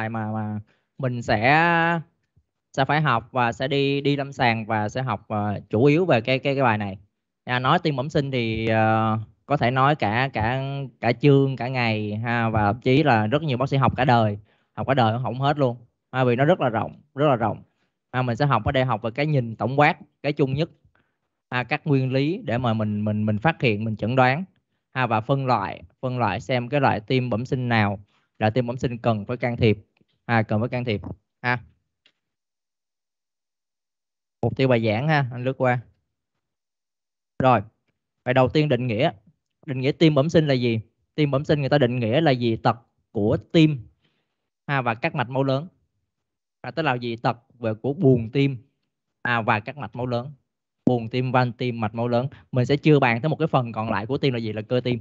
bài mà mà mình sẽ sẽ phải học và sẽ đi đi lâm sàng và sẽ học uh, chủ yếu về cái cái cái bài này à, nói tim bẩm sinh thì uh, có thể nói cả cả cả chương cả ngày ha và thậm chí là rất nhiều bác sĩ học cả đời học cả đời không hết luôn à, vì nó rất là rộng rất là rộng à, mình sẽ học ở đây học về cái nhìn tổng quát cái chung nhất à, các nguyên lý để mà mình mình mình phát hiện mình chẩn đoán à, và phân loại phân loại xem cái loại tim bẩm sinh nào là tim bẩm sinh cần phải can thiệp à, cần phải can thiệp ha à. mục tiêu bài giảng ha anh lướt qua rồi Bài đầu tiên định nghĩa định nghĩa tim bẩm sinh là gì tim bẩm sinh người ta định nghĩa là gì tật của tim ha, và các mạch máu lớn à, tức là gì tật về của buồng tim à, và các mạch máu lớn buồng tim van tim mạch máu lớn mình sẽ chưa bàn tới một cái phần còn lại của tim là gì là cơ tim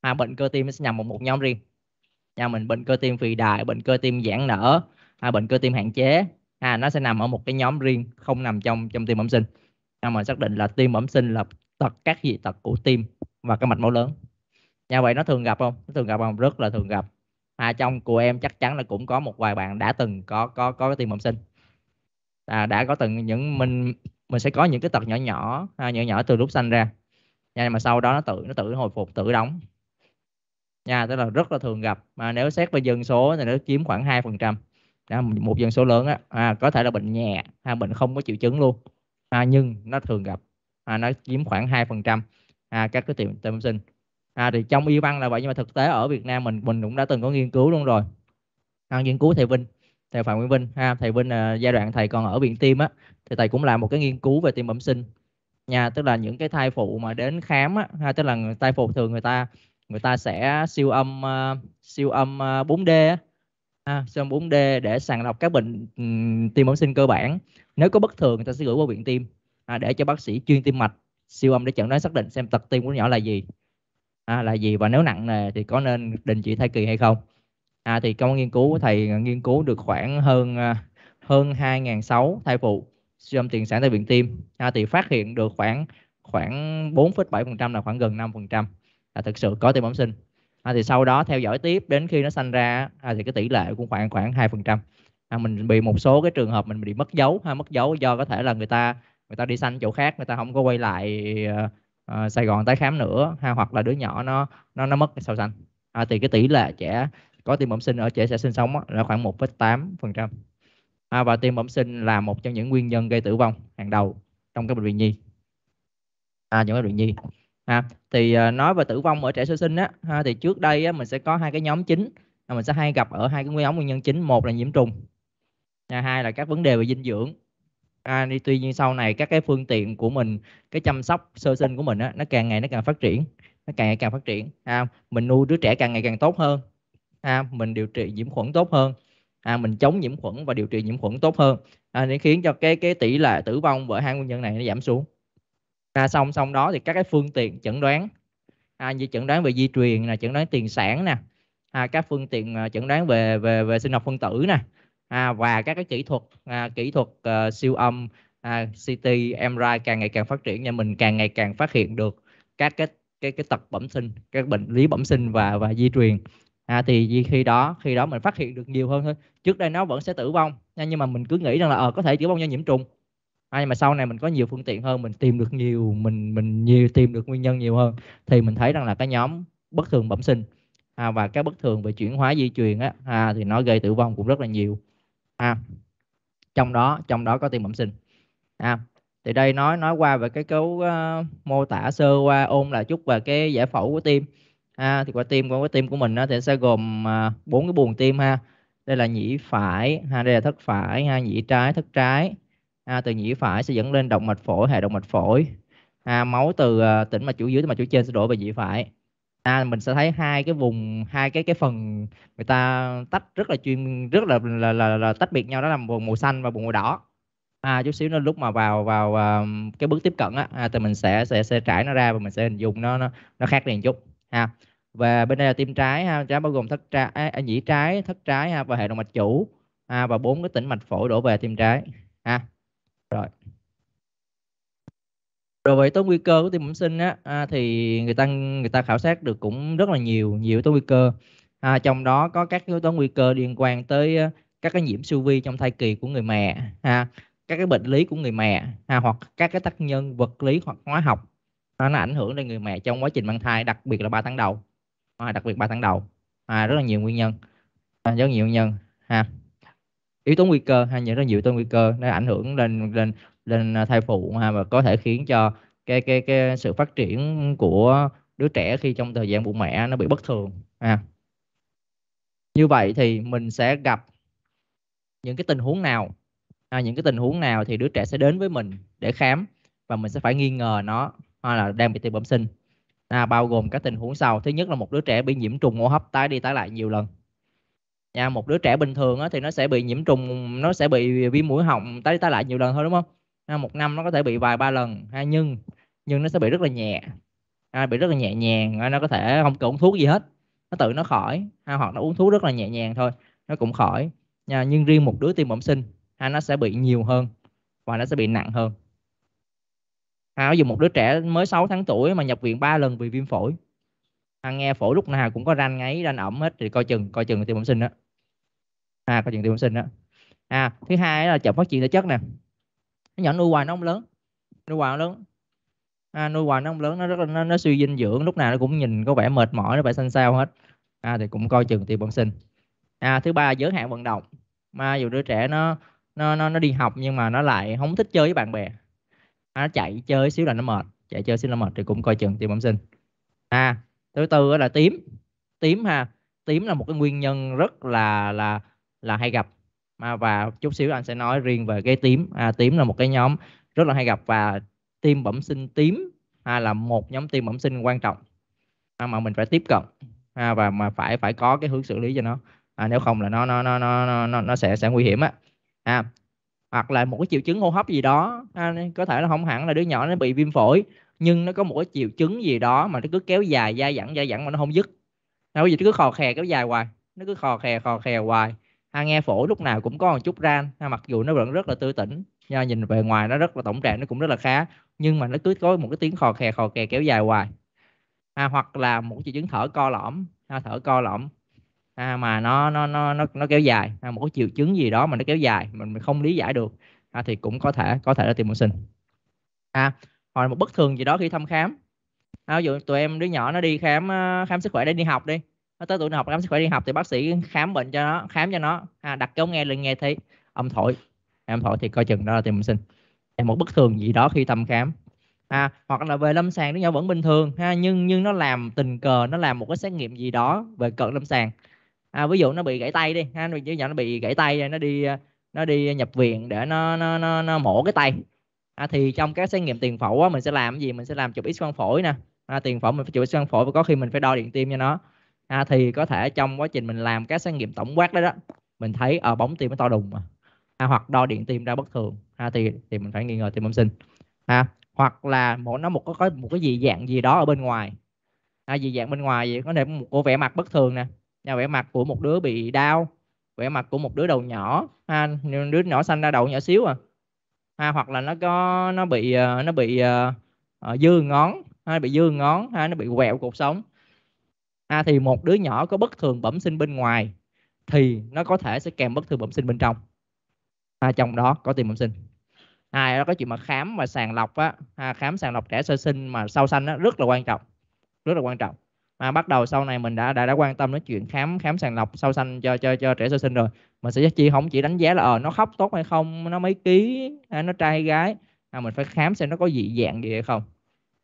à, bệnh cơ tim sẽ nhằm một một nhóm riêng nha mình bệnh cơ tim phì đại bệnh cơ tim giãn nở à, bệnh cơ tim hạn chế à, nó sẽ nằm ở một cái nhóm riêng không nằm trong trong tim bẩm sinh nha, mình xác định là tim bẩm sinh là tật các dị tật của tim và cái mạch máu lớn nha vậy nó thường gặp không nó thường gặp không rất là thường gặp à, trong của em chắc chắn là cũng có một vài bạn đã từng có có có cái tim bẩm sinh à, đã có từng những mình mình sẽ có những cái tật nhỏ nhỏ à, nhỏ nhỏ từ lúc sanh ra nhưng mà sau đó nó tự nó tự hồi phục tự đóng nha tức là rất là thường gặp mà nếu xét về dân số thì nó chiếm khoảng 2% phần trăm một dân số lớn á à, có thể là bệnh nhẹ hay bệnh không có triệu chứng luôn à, nhưng nó thường gặp à, nó chiếm khoảng 2% phần trăm à, các cái tiệm tiêm sinh à, thì trong y văn là vậy nhưng mà thực tế ở Việt Nam mình mình cũng đã từng có nghiên cứu luôn rồi à, nghiên cứu thầy Vinh thầy Phạm Nguyễn Vinh ha thầy Vinh à, giai đoạn thầy còn ở viện tim á thì thầy cũng làm một cái nghiên cứu về tim bẩm sinh nha tức là những cái thai phụ mà đến khám á ha, tức là thai phụ thường người ta người ta sẽ siêu âm uh, siêu âm uh, ờ, 4D á siêu âm 4D để sàng lọc các bệnh um, tim bẩm sinh cơ bản nếu có bất thường người ta sẽ gửi qua viện tim à, để cho bác sĩ chuyên tim mạch siêu âm để chẩn đoán xác định xem tật tim của nhỏ là gì à, là gì và nếu nặng nề thì có nên đình chỉ thai kỳ hay không à, thì công nghiên cứu của thầy nghiên cứu được khoảng hơn ờ, hơn 2.600 thai phụ siêu âm tiền sản tại viện tim à, thì phát hiện được khoảng khoảng 4,7% là khoảng gần 5% là thực sự có tim bẩm sinh à, thì sau đó theo dõi tiếp đến khi nó sanh ra à, thì cái tỷ lệ cũng khoảng khoảng hai phần trăm à, mình bị một số cái trường hợp mình bị mất dấu ha à, mất dấu do có thể là người ta người ta đi sanh chỗ khác người ta không có quay lại uh, Sài Gòn tái khám nữa ha hoặc là đứa nhỏ nó nó nó mất sau sanh à, thì cái tỷ lệ trẻ có tim bẩm sinh ở trẻ sẽ sinh sống là khoảng 1,8% à, và tim bẩm sinh là một trong những nguyên nhân gây tử vong hàng đầu trong các bệnh viện nhi à những bệnh viện nhi à, thì à, nói về tử vong ở trẻ sơ sinh á ha, thì trước đây á, mình sẽ có hai cái nhóm chính à, mình sẽ hay gặp ở hai cái nguyên ống nguyên nhân chính một là nhiễm trùng à, hai là các vấn đề về dinh dưỡng à, đi tuy nhiên sau này các cái phương tiện của mình cái chăm sóc sơ sinh của mình á, nó càng ngày nó càng phát triển nó càng ngày càng phát triển à, mình nuôi đứa trẻ càng ngày càng tốt hơn à, mình điều trị nhiễm khuẩn tốt hơn à, mình chống nhiễm khuẩn và điều trị nhiễm khuẩn tốt hơn à, để khiến cho cái cái tỷ lệ tử vong bởi hai nguyên nhân này nó giảm xuống à, xong xong đó thì các cái phương tiện chẩn đoán à, như chẩn đoán về di truyền là chẩn đoán tiền sản nè à, các phương tiện à, chẩn đoán về về về sinh học phân tử nè à, và các cái kỹ thuật à, kỹ thuật uh, siêu âm à, CT MRI càng ngày càng phát triển nha mình càng ngày càng phát hiện được các cái cái cái tật bẩm sinh các bệnh lý bẩm sinh và và di truyền à, thì khi đó khi đó mình phát hiện được nhiều hơn thôi trước đây nó vẫn sẽ tử vong nhưng mà mình cứ nghĩ rằng là ờ có thể tử vong do nhiễm trùng à, mà sau này mình có nhiều phương tiện hơn mình tìm được nhiều mình mình nhiều tìm được nguyên nhân nhiều hơn thì mình thấy rằng là cái nhóm bất thường bẩm sinh à, và cái bất thường về chuyển hóa di truyền á à, thì nó gây tử vong cũng rất là nhiều à, trong đó trong đó có tiền bẩm sinh à, thì đây nói nói qua về cái cấu uh, mô tả sơ qua ôn là chút về cái giải phẫu của tim à, thì qua tim của cái tim của mình á, thì sẽ gồm à, bốn uh, cái buồng tim ha đây là nhĩ phải ha đây là thất phải ha nhĩ trái thất trái à, từ nhĩ phải sẽ dẫn lên động mạch phổi hệ động mạch phổi à, máu từ à, tĩnh mạch chủ dưới tĩnh mạch chủ trên sẽ đổ về nhĩ phải à, mình sẽ thấy hai cái vùng hai cái cái phần người ta tách rất là chuyên rất là là, là, là tách biệt nhau đó là vùng màu xanh và vùng màu đỏ à, chút xíu nó lúc mà vào vào à, cái bước tiếp cận á à, thì mình sẽ sẽ sẽ trải nó ra và mình sẽ hình dung nó nó nó khác liền chút ha và bên đây là tim trái ha trái bao gồm thất trái à, nhĩ trái thất trái ha và hệ động mạch chủ ha và bốn cái tĩnh mạch phổi đổ về tim trái ha rồi rồi với tố nguy cơ của tim bẩm sinh á à, thì người ta người ta khảo sát được cũng rất là nhiều nhiều tố nguy cơ à, trong đó có các yếu tố nguy cơ liên quan tới à, các cái nhiễm siêu vi trong thai kỳ của người mẹ à, các cái bệnh lý của người mẹ à, hoặc các cái tác nhân vật lý hoặc hóa học nó nó ảnh hưởng đến người mẹ trong quá trình mang thai đặc biệt là 3 tháng đầu à, đặc biệt 3 tháng đầu à, rất là nhiều nguyên nhân à, rất nhiều nguyên nhân ha à yếu tố nguy cơ hay những rất nhiều yếu tố nguy cơ nó ảnh hưởng lên lên lên à, thai phụ ha và có thể khiến cho cái cái cái sự phát triển của đứa trẻ khi trong thời gian bụng mẹ nó bị bất thường ha như vậy thì mình sẽ gặp những cái tình huống nào à, những cái tình huống nào thì đứa trẻ sẽ đến với mình để khám và mình sẽ phải nghi ngờ nó hoặc là đang bị tiền bẩm sinh à, bao gồm các tình huống sau thứ nhất là một đứa trẻ bị nhiễm trùng hô hấp tái đi tái lại nhiều lần nha dạ, một đứa trẻ bình thường á, thì nó sẽ bị nhiễm trùng nó sẽ bị viêm mũi họng tái tái lại nhiều lần thôi đúng không ha, à, một năm nó có thể bị vài ba lần ha, à, nhưng nhưng nó sẽ bị rất là nhẹ ha, à, bị rất là nhẹ nhàng nó có thể không cần uống thuốc gì hết nó tự nó khỏi ha, hoặc nó uống thuốc rất là nhẹ nhàng thôi nó cũng khỏi nha, nhưng riêng một đứa tiêm bẩm sinh ha, nó sẽ bị nhiều hơn và nó sẽ bị nặng hơn ha, ví dụ một đứa trẻ mới 6 tháng tuổi mà nhập viện 3 lần vì viêm phổi ha, nghe phổi lúc nào cũng có ranh ấy ranh ẩm hết thì coi chừng coi chừng tiêm bẩm sinh đó à câu chuyện tiêu sinh đó à thứ hai là chậm phát triển thể chất nè nó nhỏ nuôi hoài nó không lớn nuôi hoài nó lớn à, nuôi hoài nó không lớn nó rất là nó, nó suy dinh dưỡng lúc nào nó cũng nhìn có vẻ mệt mỏi nó phải xanh xao hết à, thì cũng coi chừng tiêu bẩm sinh à, thứ ba giới hạn vận động mà dù đứa trẻ nó nó nó nó đi học nhưng mà nó lại không thích chơi với bạn bè à, nó chạy chơi xíu là nó mệt chạy chơi xíu là mệt thì cũng coi chừng tiêu bẩm sinh à thứ tư là tím tím ha tím là một cái nguyên nhân rất là là là hay gặp à, và chút xíu anh sẽ nói riêng về cái tím à, tím là một cái nhóm rất là hay gặp và tim bẩm sinh tím à, là một nhóm tim bẩm sinh quan trọng à, mà mình phải tiếp cận à, và mà phải phải có cái hướng xử lý cho nó à, nếu không là nó nó nó nó nó nó sẽ sẽ nguy hiểm á à, hoặc là một cái triệu chứng hô hấp gì đó à, có thể là không hẳn là đứa nhỏ nó bị viêm phổi nhưng nó có một cái triệu chứng gì đó mà nó cứ kéo dài dai dẳng dai dẳng mà nó không dứt nó à, gì nó cứ khò khè kéo dài hoài nó cứ khò khè khò khè hoài ha, à, nghe phổi lúc nào cũng có một chút ran ha, mặc dù nó vẫn rất là tươi tỉnh nha, nhìn về ngoài nó rất là tổng trạng nó cũng rất là khá nhưng mà nó cứ có một cái tiếng khò khè khò khè kéo dài hoài ha, à, hoặc là một triệu chứng thở co lõm ha, thở co lõm ha, mà nó nó nó nó nó kéo dài ha, một cái triệu chứng gì đó mà nó kéo dài mình, không lý giải được ha, thì cũng có thể có thể là tiền mưu sinh à, ha, hoặc là một bất thường gì đó khi thăm khám ví dụ tụi em đứa nhỏ nó đi khám ờ, khám sức khỏe để đi học đi nó tới tuổi nó học khám sức khỏe đi học thì bác sĩ khám bệnh cho nó khám cho nó à, đặt cái ống nghe lên nghe thấy âm thổi âm thổi thì coi chừng đó là tiền sinh một bất thường gì đó khi thăm khám à, hoặc là về lâm sàng đứa nhỏ vẫn bình thường ha nhưng nhưng nó làm tình cờ nó làm một cái xét nghiệm gì đó về cận lâm sàng à, ví dụ nó bị gãy tay đi ha đứa nhỏ nó bị gãy tay rồi nó đi nó đi nhập viện để nó nó nó, nó mổ cái tay à, thì trong các xét nghiệm tiền phổi á, mình sẽ làm cái gì mình sẽ làm chụp x quang phổi nè à, tiền phổi mình phải chụp x quang phổi và có khi mình phải đo điện tim cho nó ha, à, thì có thể trong quá trình mình làm các xét nghiệm tổng quát đó đó mình thấy ở ờ, bóng tim nó to đùng mà ha, à, hoặc đo điện tim ra bất thường ha, à, thì thì mình phải nghi ngờ tim bẩm sinh ha hoặc là một nó một có, có một cái gì dạng gì đó ở bên ngoài à, gì dạng bên ngoài vậy có thể một của vẻ mặt bất thường nè nhà vẻ mặt của một đứa bị đau vẻ mặt của một đứa đầu nhỏ ha, đứa nhỏ xanh ra đầu nhỏ xíu à ha, hoặc là nó có nó bị ờ, nó bị uh, dư ngón ha, bị dư ngón nó bị quẹo cuộc sống à, thì một đứa nhỏ có bất thường bẩm sinh bên ngoài thì nó có thể sẽ kèm bất thường bẩm sinh bên trong à, trong đó có tiền bẩm sinh à, đó có chuyện mà khám mà sàng lọc á à, khám sàng lọc trẻ sơ sinh mà sau sanh á rất là quan trọng rất là quan trọng mà bắt đầu sau này mình đã đã đã quan tâm đến chuyện khám khám sàng lọc sau sanh cho cho cho trẻ sơ sinh rồi mình sẽ chi không chỉ đánh giá là ờ nó khóc tốt hay không nó mấy ký à, nó trai hay gái à, mình phải khám xem nó có dị dạng gì hay không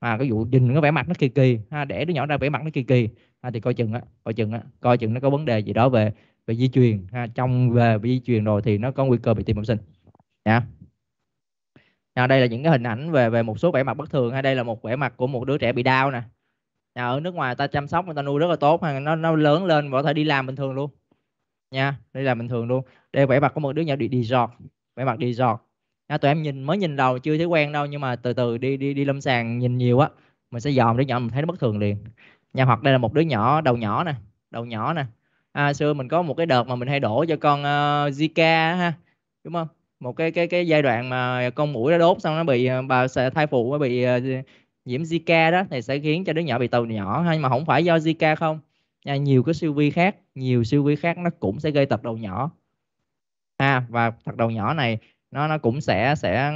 à, cái vụ nhìn cái vẻ mặt nó kỳ kỳ ha, để đứa nhỏ ra vẻ mặt nó kỳ kỳ ha, à, thì coi chừng á coi chừng á coi chừng nó có vấn đề gì đó về về di truyền ha, trong về, di truyền rồi thì nó có nguy cơ bị tim bẩm sinh nha yeah. đây là những cái hình ảnh về về một số vẻ mặt bất thường hay đây là một vẻ mặt của một đứa trẻ bị đau nè Nhà ở nước ngoài ta chăm sóc người ta nuôi rất là tốt ha nó nó lớn lên và có thể đi làm bình thường luôn nha đi làm bình thường luôn đây vẻ mặt của một đứa nhỏ bị đi giọt vẻ mặt đi giọt à, tụi em nhìn mới nhìn đầu chưa thấy quen đâu nhưng mà từ từ đi đi đi lâm sàng nhìn nhiều á mình sẽ dòm đứa nhỏ mình thấy nó bất thường liền nhà hoặc đây là một đứa nhỏ đầu nhỏ nè đầu nhỏ nè à, xưa mình có một cái đợt mà mình hay đổ cho con uh, Zika ha đúng không một cái cái cái giai đoạn mà con mũi nó đốt xong nó bị ờ, bà sẽ thai phụ nó bị uh, nhiễm Zika đó thì sẽ khiến cho đứa nhỏ bị tàu nhỏ hay mà không phải do Zika không à, nhiều cái siêu vi khác nhiều siêu vi khác nó cũng sẽ gây tật đầu nhỏ à và tật đầu nhỏ này nó nó cũng sẽ sẽ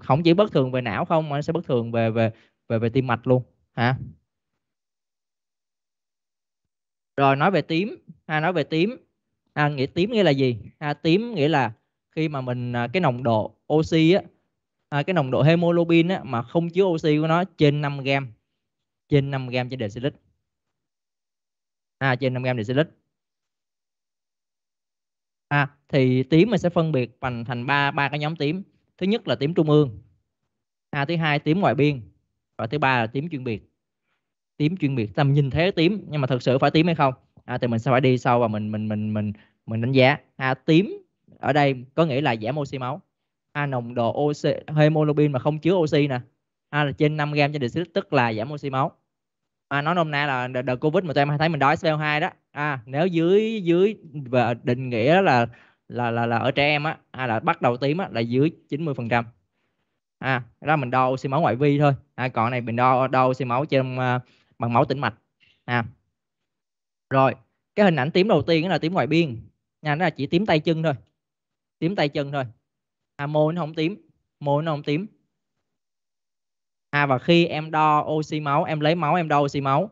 không chỉ bất thường về não không mà nó sẽ bất thường về về về về tim mạch luôn ha rồi nói về tím ha à, nói về tím ha à, nghĩa tím nghĩa là gì ha à, tím nghĩa là khi mà mình cái nồng độ oxy á à, cái nồng độ hemoglobin á mà không chứa oxy của nó trên 5 gram trên 5 gram trên decilit ha trên 5 gram decilit ha à, thì tím mình sẽ phân biệt thành thành ba ba cái nhóm tím thứ nhất là tím trung ương ha à, thứ hai tím ngoại biên và thứ ba là tím chuyên biệt tím chuyên biệt tầm nhìn thấy tím nhưng mà thực sự phải tím hay không à, thì mình sẽ phải đi sâu và mình mình mình mình mình đánh giá à, tím ở đây có nghĩa là giảm oxy máu à, nồng độ oxy hemoglobin mà không chứa oxy nè à, là trên 5 gram trên dl tức là giảm oxy máu à, nói nôm na là đợt covid mà tụi em hay thấy mình đói co 2 đó à nếu dưới dưới và định nghĩa là là là là ở trẻ em á à, là bắt đầu tím á là dưới 90 phần trăm à đó mình đo oxy máu ngoại vi thôi à, còn này mình đo đo oxy máu trên uh, bằng máu tĩnh mạch à rồi cái hình ảnh tím đầu tiên là tím ngoại biên nha nó là chỉ tím tay chân thôi tím tay chân thôi à, môi nó không tím môi nó không tím à và khi em đo oxy máu em lấy máu em đo oxy máu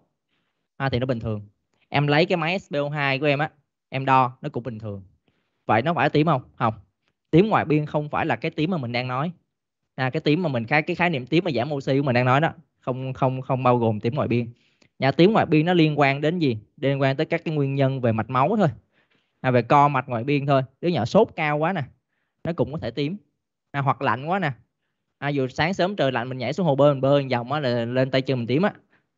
à, thì nó bình thường em lấy cái máy SPO2 của em á em đo nó cũng bình thường vậy nó phải tím không không tím ngoài biên không phải là cái tím mà mình đang nói à, cái tím mà mình khai cái khái niệm tím mà giảm oxy của mình đang nói đó không không không bao gồm tím ngoại biên nhà tím ngoại biên nó liên quan đến gì liên quan tới các cái nguyên nhân về mạch máu thôi à, về co mạch ngoại biên thôi đứa nhỏ sốt cao quá nè nó cũng có thể tím à, hoặc lạnh quá nè à, dù sáng sớm trời lạnh mình nhảy xuống hồ bơi mình bơi vòng á là lên tay chân mình tím á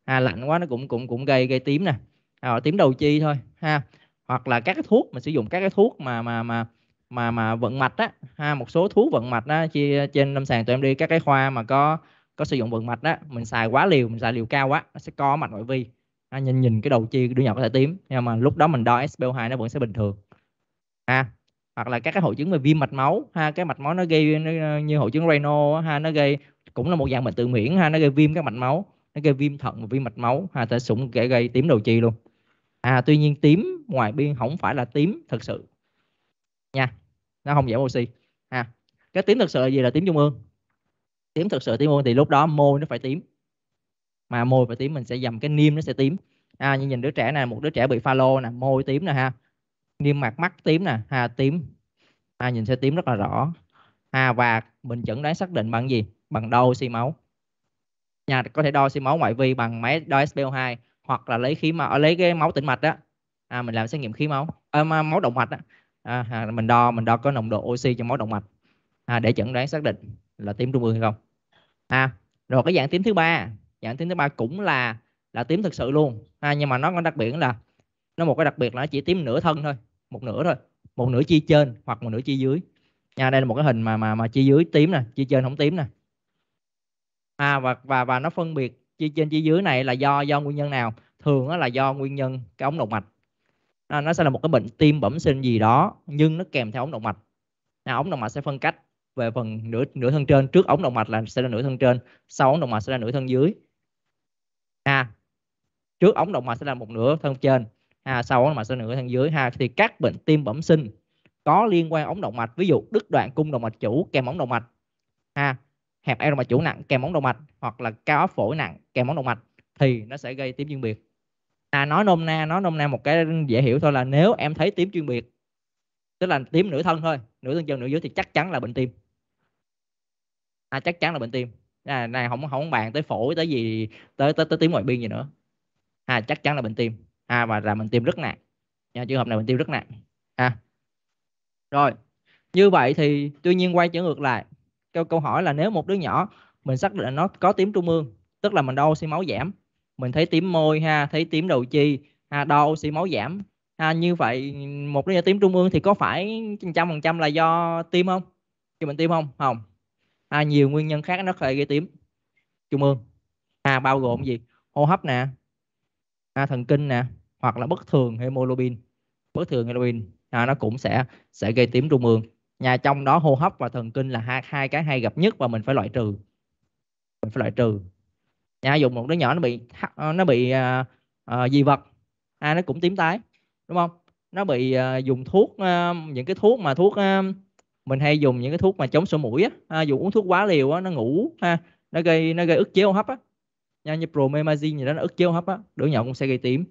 à, lạnh quá nó cũng cũng cũng gây gây tím nè à, ờ, tím đầu chi thôi ha hoặc là các cái thuốc mình sử dụng các cái thuốc mà mà mà mà mà vận mạch á ha một số thuốc vận mạch á chia trên lâm sàng tụi em đi các cái khoa mà có có sử dụng vận mạch á mình xài quá liều mình xài liều cao quá nó sẽ co mạch ngoại vi ha, nhìn nhìn cái đầu chi đứa nhỏ có thể tím nhưng mà lúc đó mình đo SpO2 nó vẫn sẽ bình thường ha hoặc là các cái hội chứng về viêm mạch máu ha cái mạch máu nó gây nó, như hội chứng Raynaud ha nó gây cũng là một dạng bệnh tự miễn ha nó gây viêm các mạch máu nó gây viêm thận và viêm mạch máu hay thể sụn kẻ gây tím đầu chi luôn à tuy nhiên tím ngoài biên không phải là tím thật sự nha nó không giảm oxy ha à, cái tím thật sự là gì là tím trung ương tím thật sự tím ương thì lúc đó môi nó phải tím mà môi phải tím mình sẽ dầm cái niêm nó sẽ tím à, như nhìn đứa trẻ này một đứa trẻ bị pha lô nè môi tím nè ha niêm mạc mắt tím nè ha tím à, nhìn sẽ tím rất là rõ à, và mình chẩn đoán xác định bằng gì bằng đo oxy máu nhà có thể đo xi máu ngoại vi bằng máy đo SpO2 hoặc là lấy khí máu lấy cái máu tĩnh mạch đó à, mình làm xét nghiệm khí máu à, máu động mạch đó. À, à, mình đo mình đo có nồng độ oxy trong máu động mạch à, để chẩn đoán xác định là tím trung ương hay không à, rồi cái dạng tím thứ ba dạng tím thứ ba cũng là là tím thực sự luôn à, nhưng mà nó có đặc biệt là nó một cái đặc biệt là nó chỉ tím nửa thân thôi một nửa thôi một nửa chi trên hoặc một nửa chi dưới nha à, đây là một cái hình mà mà mà chi dưới tím nè chi trên không tím nè à, và và và nó phân biệt chi trên chi dưới này là do do nguyên nhân nào thường là do nguyên nhân cái ống động mạch à, nó sẽ là một cái bệnh tim bẩm sinh gì đó nhưng nó kèm theo ống động mạch à, ống động mạch sẽ phân cách về phần nửa nửa thân trên trước ống động mạch là sẽ là nửa thân trên sau ống động mạch sẽ là nửa thân dưới à, trước ống động mạch sẽ là một nửa thân trên à, sau ống động mạch sẽ là nửa thân dưới ha à, thì các bệnh tim bẩm sinh có liên quan ống động mạch ví dụ đứt đoạn cung động mạch chủ kèm ống động mạch ha à, hẹp eo aoroma chủ nặng kèm móng động mạch hoặc là cao áp phổi nặng kèm móng động mạch thì nó sẽ gây tím chuyên biệt à nói nôm na nói nôm na một cái dễ hiểu thôi là nếu em thấy tím chuyên biệt tức là tím nửa thân thôi nửa thân chân nửa dưới thì chắc chắn là bệnh tim à chắc chắn là bệnh tim à, này không không bàn tới phổi tới gì tới tới tới tím ngoại biên gì nữa à chắc chắn là bệnh tim à và là bệnh tim rất nặng nha trường hợp này bệnh tim rất nặng à rồi như vậy thì tuy nhiên quay trở ngược lại câu câu hỏi là nếu một đứa nhỏ mình xác định là nó có tím trung ương tức là mình đo oxy máu giảm mình thấy tím môi ha thấy tím đầu chi ha đo oxy máu giảm ha như vậy một đứa nhỏ tím trung ương thì có phải trăm phần trăm là do tim không Khi mình tim không không ha, nhiều nguyên nhân khác nó có thể gây tím trung ương ha bao gồm gì hô hấp nè ha, thần kinh nè hoặc là bất thường hemoglobin bất thường hemoglobin à, nó cũng sẽ sẽ gây tím trung ương nhà trong đó hô hấp và thần kinh là hai hai cái hay gặp nhất và mình phải loại trừ mình phải loại trừ nhà dùng một đứa nhỏ nó bị ờ, nó bị uh, uh, dị vật à, nó cũng tím tái đúng không nó bị uh, dùng thuốc uh, những cái thuốc mà thuốc uh, mình hay dùng những cái thuốc mà chống sổ mũi á à, dùng uống thuốc quá liều á nó ngủ ha nó gây nó gây ức chế hô hấp á nha như promethazine gì đó nó ức chế hô hấp á đứa nhỏ cũng sẽ gây tím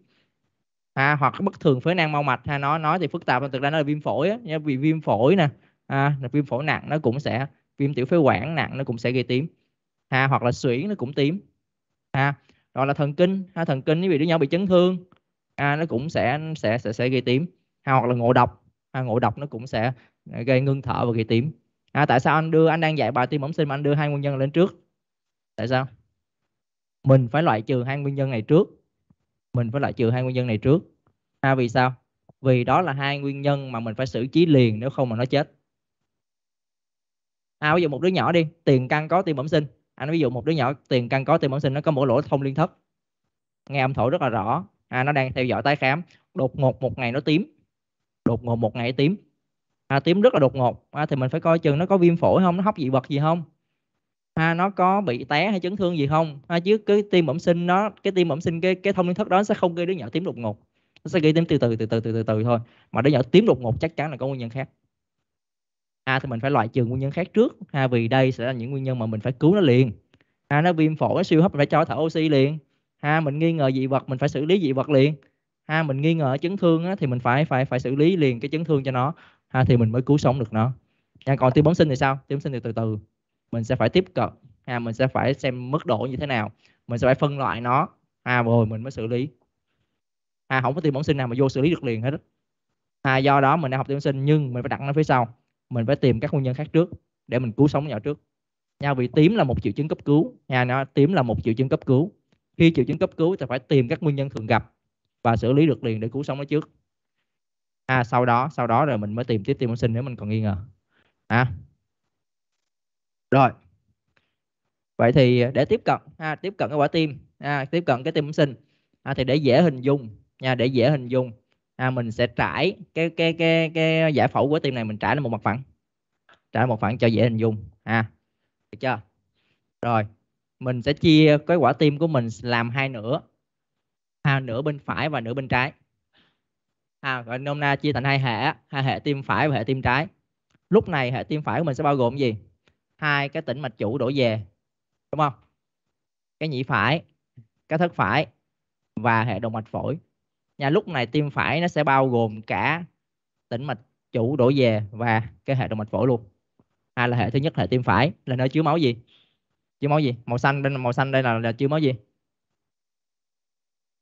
ha à, hoặc bất thường phế nang mau mạch ha nó nói thì phức tạp mà thực ra nó là viêm phổi á nha vì viêm phổi nè à, viêm phổi nặng nó cũng sẽ viêm tiểu phế quản nặng nó cũng sẽ gây tím ha à, hoặc là suyễn nó cũng tím ha à, hoặc là thần kinh ha thần kinh vì đứa nhau bị chấn thương ha, à, nó cũng sẽ sẽ sẽ sẽ gây tím ha hoặc là ngộ độc ha, ngộ độc nó cũng sẽ gây ngưng thở và gây tím ha, tại sao anh đưa anh đang dạy bài tim bẩm sinh mà anh đưa hai nguyên nhân lên trước tại sao mình phải loại trừ hai nguyên nhân này trước mình phải loại trừ hai nguyên nhân này trước ha, vì sao vì đó là hai nguyên nhân mà mình phải xử trí liền nếu không mà nó chết à ví dụ một đứa nhỏ đi tiền căn có tiền bẩm sinh anh à, ví dụ một đứa nhỏ tiền căn có tiền bẩm sinh nó có mỗi lỗ thông liên thất nghe âm thổi rất là rõ à, nó đang theo dõi tái khám đột ngột một ngày nó tím đột ngột một ngày tím à, tím rất là đột ngột à, thì mình phải coi chừng nó có viêm phổi không nó hóc dị vật gì không à, nó có bị té hay chấn thương gì không à, chứ cái tim bẩm sinh nó cái tim bẩm sinh cái cái thông liên thất đó sẽ không gây đứa nhỏ tím đột ngột nó sẽ gây tím từ từ từ từ từ từ từ thôi mà đứa nhỏ tím đột ngột chắc chắn là có nguyên nhân khác a thì mình phải loại trừ nguyên nhân khác trước ha vì đây sẽ là những nguyên nhân mà mình phải cứu nó liền ha nó viêm phổi nó siêu hấp mình phải cho thở oxy liền ha mình nghi ngờ dị vật mình phải xử lý dị vật liền ha mình nghi ngờ chấn thương á, thì mình phải phải phải xử lý liền cái chấn thương cho nó ha thì mình mới cứu sống được nó ha, còn tiêm bóng sinh thì sao tiêm sinh thì từ từ mình sẽ phải tiếp cận ha mình sẽ phải xem mức độ như thế nào mình sẽ phải phân loại nó ha rồi mình mới xử lý ha không có tiêm bóng sinh nào mà vô xử lý được liền hết ha do đó mình đang học tiêm sinh nhưng mình phải đặt nó phía sau mình phải tìm các nguyên nhân khác trước để mình cứu sống nhỏ trước nha vì tím là một triệu chứng cấp cứu nha nó tím là một triệu chứng cấp cứu khi triệu chứng cấp cứu thì phải tìm các nguyên nhân thường gặp và xử lý được liền để cứu sống nó trước à sau đó sau đó rồi mình mới tìm tiếp tiêm kháng sinh nếu mình còn nghi ngờ à rồi vậy thì để tiếp cận à, tiếp cận cái quả tim à, tiếp cận cái tim kháng sinh à, thì để dễ hình dung nha để dễ hình dung à, mình sẽ trải cái cái cái cái giải phẫu của tim này mình trải lên một mặt phẳng trải một phẳng cho dễ hình dung ha được chưa rồi mình sẽ chia cái quả tim của mình làm hai nửa ha, nửa bên phải và nửa bên trái ha, à, gọi nôm na chia thành hai hệ hai hệ tim phải và hệ tim trái lúc này hệ tim phải của mình sẽ bao gồm gì hai cái tĩnh mạch chủ đổ về đúng không cái nhĩ phải cái thất phải và hệ động mạch phổi nha lúc này tim phải nó sẽ bao gồm cả tĩnh mạch chủ đổ về và cái hệ động mạch phổi luôn hay là hệ thứ nhất hệ tim phải là nơi chứa máu gì chứa máu gì màu xanh đây màu xanh đây là, là chứa máu gì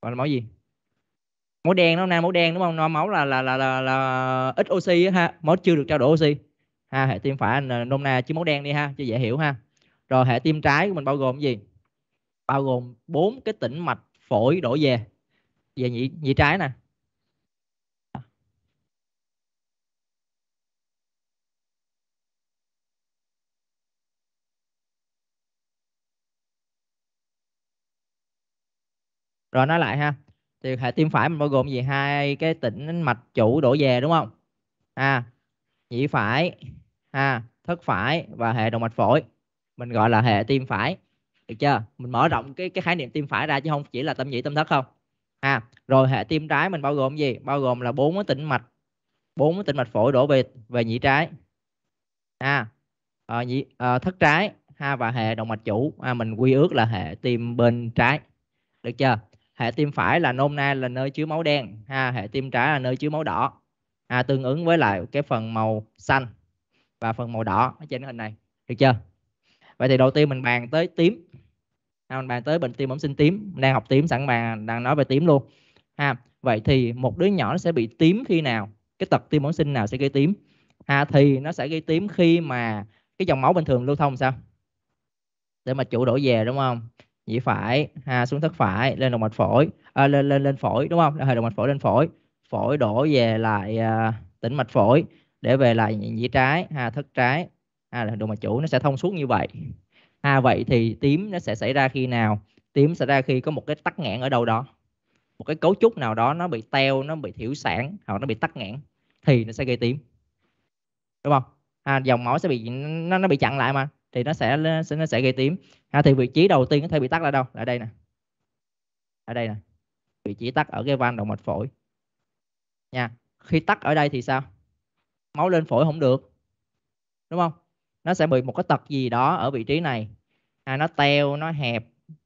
gọi là máu gì máu đen nó nam máu đen đúng không nó máu là là là là, là ít oxy ha máu chưa được trao đổi oxy ha hệ tim phải nôm na chứa máu đen đi ha cho dễ hiểu ha rồi hệ tim trái của mình bao gồm gì bao gồm bốn cái tĩnh mạch phổi đổ về về nhị nhị trái nè rồi nói lại ha thì hệ tim phải mình bao gồm gì hai cái tĩnh mạch chủ đổ về đúng không à nhị phải ha thất phải và hệ động mạch phổi mình gọi là hệ tim phải được chưa mình mở rộng cái cái khái niệm tim phải ra chứ không chỉ là tâm nhị tâm thất không à rồi hệ tim trái mình bao gồm gì bao gồm là bốn cái tĩnh mạch bốn cái tĩnh mạch phổi đổ về về nhĩ trái à, à, nhĩ, à thất trái ha và hệ động mạch chủ à, mình quy ước là hệ tim bên trái được chưa hệ tim phải là nôm na là nơi chứa máu đen ha hệ tim trái là nơi chứa máu đỏ à, tương ứng với lại cái phần màu xanh và phần màu đỏ ở trên hình này được chưa vậy thì đầu tiên mình bàn tới tím ha, à, bạn tới bệnh tim bẩm sinh tím đang học tím sẵn mà đang nói về tím luôn ha à, vậy thì một đứa nhỏ nó sẽ bị tím khi nào cái tật tim bẩm sinh nào sẽ gây tím ha à, thì nó sẽ gây tím khi mà cái dòng máu bình thường lưu thông sao để mà chủ đổ về đúng không nhĩ phải ha xuống thất phải lên động mạch phổi à, lên lên lên phổi đúng không hệ động mạch phổi lên phổi phổi đổ về lại à, tĩnh mạch phổi để về lại nhĩ trái ha thất trái ha là động mạch chủ nó sẽ thông suốt như vậy à vậy thì tím nó sẽ xảy ra khi nào tím xảy ra khi có một cái tắc nghẽn ở đâu đó một cái cấu trúc nào đó nó bị teo nó bị thiểu sản hoặc nó bị tắc nghẽn thì nó sẽ gây tím đúng không à, dòng máu sẽ bị nó nó bị chặn lại mà thì nó sẽ sẽ nó sẽ gây tím à, thì vị trí đầu tiên có thể bị tắc là đâu là đây nè ở đây nè vị trí tắc ở cái van động mạch phổi nha khi tắc ở đây thì sao máu lên phổi không được đúng không nó sẽ bị một cái tật gì đó ở vị trí này à, nó teo nó hẹp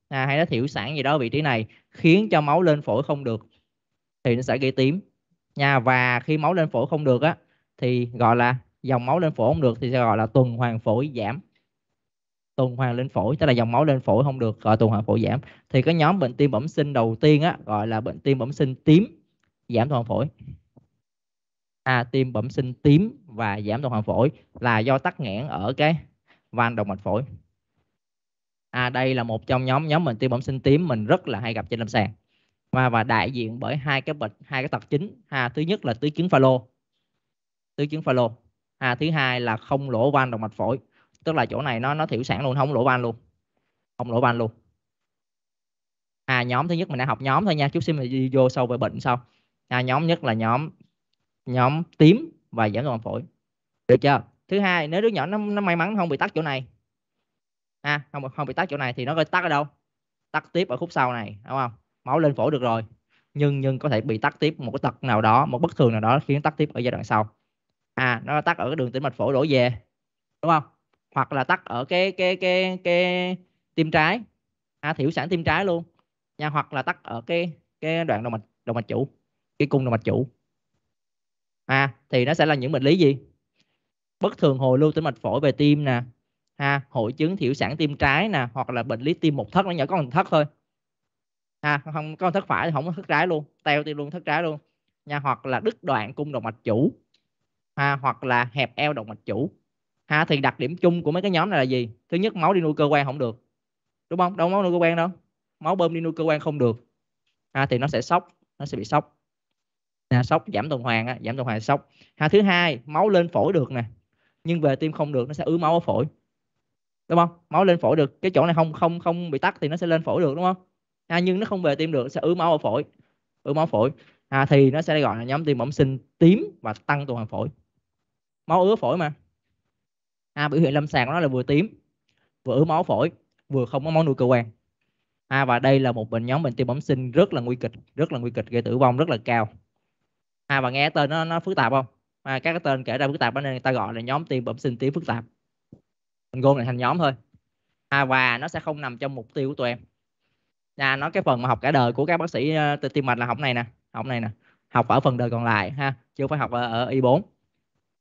à, hay nó thiểu sản gì đó ở vị trí này khiến cho máu lên phổi không được thì nó sẽ gây tím nha và khi máu lên phổi không được á thì gọi là dòng máu lên phổi không được thì sẽ gọi là tuần hoàn phổi giảm tuần hoàn lên phổi tức là dòng máu lên phổi không được gọi tuần hoàn phổi giảm thì cái nhóm bệnh tim bẩm sinh đầu tiên á gọi là bệnh tim bẩm sinh tím giảm tuần hoàn phổi a tim bẩm sinh tím và giảm tuần hoàn phổi là do tắc nghẽn ở cái van động mạch phổi à đây là một trong nhóm nhóm mình tim bẩm sinh tím mình rất là hay gặp trên lâm sàng và và đại diện bởi hai cái bệnh hai cái tật chính ha thứ nhất là tứ chứng pha lô tứ chứng pha lô ha thứ hai là không lỗ van động mạch phổi tức là chỗ này nó nó thiểu sản luôn không lỗ van luôn không lỗ van luôn à nhóm thứ nhất mình đã học nhóm thôi nha chút xíu mình đi vô sâu về bệnh sau à, nhóm nhất là nhóm nhóm tím và dẫn toàn phổi được chưa thứ hai nếu đứa nhỏ nó, nó may mắn không bị tắc chỗ này à không không bị tắc chỗ này thì nó có tắc ở đâu tắc tiếp ở khúc sau này đúng không máu lên phổi được rồi nhưng nhưng có thể bị tắc tiếp một cái tật nào đó một bất thường nào đó khiến tắc tiếp ở giai đoạn sau à nó tắc ở cái đường tĩnh mạch phổi đổ về đúng không hoặc là tắc ở cái cái cái cái tim trái à, thiểu sản tim trái luôn nha hoặc là tắc ở cái cái đoạn động mạch động mạch chủ cái cung động mạch chủ ha à, thì nó sẽ là những bệnh lý gì bất thường hồi lưu tĩnh mạch phổi về tim nè ha hội chứng thiểu sản tim trái nè hoặc là bệnh lý tim một thất nó nhỏ có một thất thôi ha không có thất phải thì không có thất trái luôn teo tim luôn thất trái luôn nha hoặc là đứt đoạn cung động mạch chủ ha hoặc là hẹp eo động mạch chủ ha thì đặc điểm chung của mấy cái nhóm này là gì thứ nhất máu đi nuôi cơ quan không được đúng không đâu máu nuôi cơ quan đâu máu bơm đi nuôi cơ quan không được ha thì nó sẽ sốc nó sẽ bị sốc nè à, sốc giảm tuần hoàn á, giảm tuần hoàn sốc ha thứ hai máu lên phổi được nè nhưng về tim không được nó sẽ ứ máu ở phổi đúng không máu lên phổi được cái chỗ này không không không bị tắc thì nó sẽ lên phổi được đúng không ha, à, nhưng nó không về tim được sẽ ứ máu ở phổi ứ máu phổi ha, à, thì nó sẽ gọi là nhóm tim bẩm sinh tím và tăng tuần hoàn phổi máu ứ phổi mà ha, biểu hiện lâm sàng của nó là vừa tím vừa ứ máu phổi vừa không có máu nuôi cơ quan ha, và đây là một bệnh nhóm bệnh tim bẩm sinh rất là nguy kịch rất là nguy kịch gây tử vong rất là cao à bạn nghe tên nó nó phức tạp không mà các cái tên kể ra phức tạp nên người ta gọi là nhóm tiền bẩm sinh tiếng phức tạp mình gom lại thành nhóm thôi à, và nó sẽ không nằm trong mục tiêu của tụi em là nó cái phần mà học cả đời của các bác sĩ ờ, tim mạch là học này nè học này nè học ở phần đời còn lại ha chưa phải học ở, ở y 4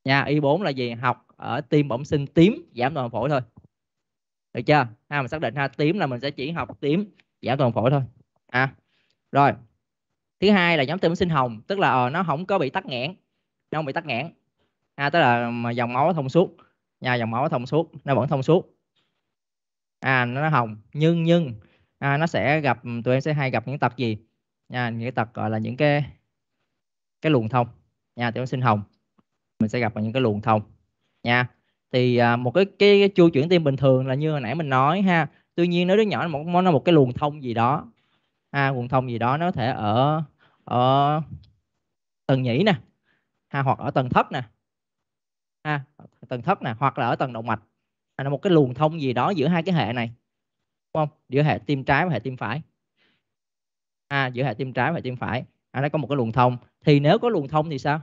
nha y 4 là gì học ở tim bẩm sinh tím giảm toàn phổi thôi được chưa ha mình xác định ha tím là mình sẽ chỉ học tím giảm toàn phổi thôi à rồi thứ hai là nhóm tim sinh hồng tức là ờ, nó không có bị tắc nghẽn nó không bị tắc nghẽn à, tức là mà dòng máu thông suốt nhà dòng máu thông suốt nó vẫn thông suốt à nó hồng nhưng nhưng à, nó sẽ gặp tụi em sẽ hay gặp những tật gì nha à, những tật gọi là những cái cái luồng thông nha tụi em sinh hồng mình sẽ gặp những cái luồng thông nha thì à, một cái cái chu chuyển tim bình thường là như hồi nãy mình nói ha tuy nhiên nếu đứa nhỏ nó một nó một cái luồng thông gì đó ha quần thông gì đó nó thể ở ở tầng nhĩ nè ha hoặc ở tầng thấp nè ha tầng thấp nè hoặc là ở tầng động mạch ha là một cái luồng thông gì đó giữa hai cái hệ này đúng không giữa hệ tim trái và hệ tim phải ha giữa hệ tim trái và tim phải ha nó có một cái luồng thông thì nếu có luồng thông thì sao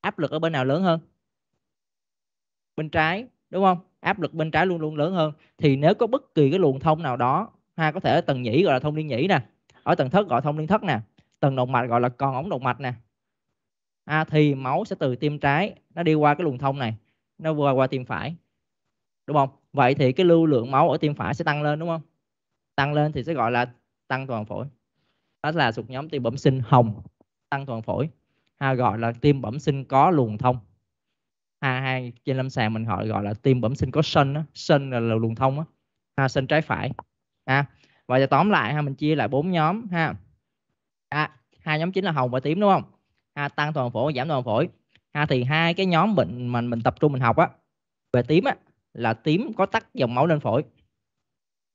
áp lực ở bên nào lớn hơn bên trái đúng không áp lực bên trái luôn luôn lớn hơn thì nếu có bất kỳ cái luồng thông nào đó ha có thể ở tầng nhĩ gọi là thông liên nhĩ nè ở tầng thất gọi thông liên thất nè tầng động mạch gọi là còn ống động mạch nè à, thì máu sẽ từ tim trái nó đi qua cái luồng thông này nó qua qua tim phải đúng không vậy thì cái lưu lượng máu ở tim phải sẽ tăng lên đúng không tăng lên thì sẽ gọi là tăng toàn phổi đó là thuộc nhóm tim bẩm sinh hồng tăng toàn phổi ha, gọi là tim bẩm sinh có luồng thông ha, hai trên lâm sàng mình gọi gọi là tim bẩm sinh có sân á sân là, là luồng thông á ha, sân trái phải ha vậy thì tóm lại ha mình chia lại bốn nhóm ha à, hai nhóm chính là hồng và tím đúng không ha, à, tăng toàn phổi giảm toàn phổi ha, à, thì hai cái nhóm bệnh mà mình tập trung mình học á về tím á là tím có tắc dòng máu lên phổi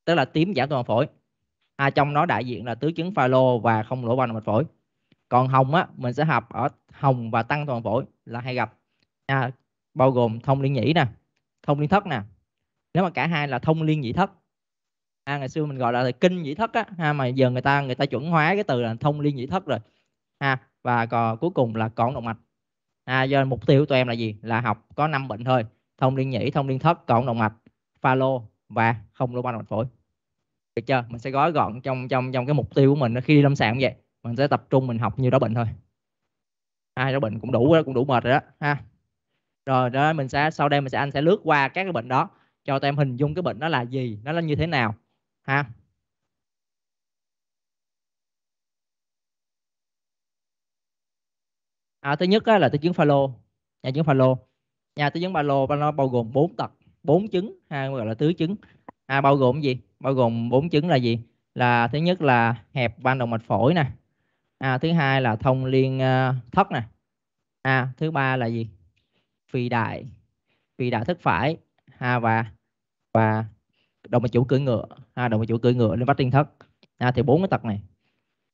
tức là tím giảm toàn phổi à, trong đó đại diện là tứ chứng pha lô và không lỗ bằng mạch phổi còn hồng á mình sẽ học ở hồng và tăng toàn phổi là hay gặp à, bao gồm thông liên nhĩ nè thông liên thất nè nếu mà cả hai là thông liên nhĩ thất à, ngày xưa mình gọi là kinh nhĩ thất á ha mà giờ người ta người ta chuẩn hóa cái từ là thông liên nhĩ thất rồi ha và còn cuối cùng là còn động mạch à, do mục tiêu của tụi em là gì là học có năm bệnh thôi thông liên nhĩ thông liên thất còn động mạch pha lô và không lô ban mạch phổi được chưa mình sẽ gói gọn trong trong trong cái mục tiêu của mình khi đi lâm sàng vậy mình sẽ tập trung mình học như đó bệnh thôi ai đó bệnh cũng đủ cũng đủ mệt rồi đó ha rồi đó mình sẽ sau đây mình sẽ anh sẽ lướt qua các cái bệnh đó cho tụi em hình dung cái bệnh nó là gì nó là như thế nào ha à, thứ nhất là tư chứng pha lô nhà chứng pha lô nhà tư chứng pha lô nó bao gồm bốn tật bốn chứng ha gọi là tứ chứng à, bao gồm gì bao gồm bốn chứng là gì là thứ nhất là hẹp van động mạch phổi nè à, thứ hai là thông liên uh, thất nè à, thứ ba là gì phì đại phì đại thất phải ha và và động mà chủ cưỡi ngựa ha, động mà chủ cưỡi ngựa lên bắt tiên thất ha, thì bốn cái tật này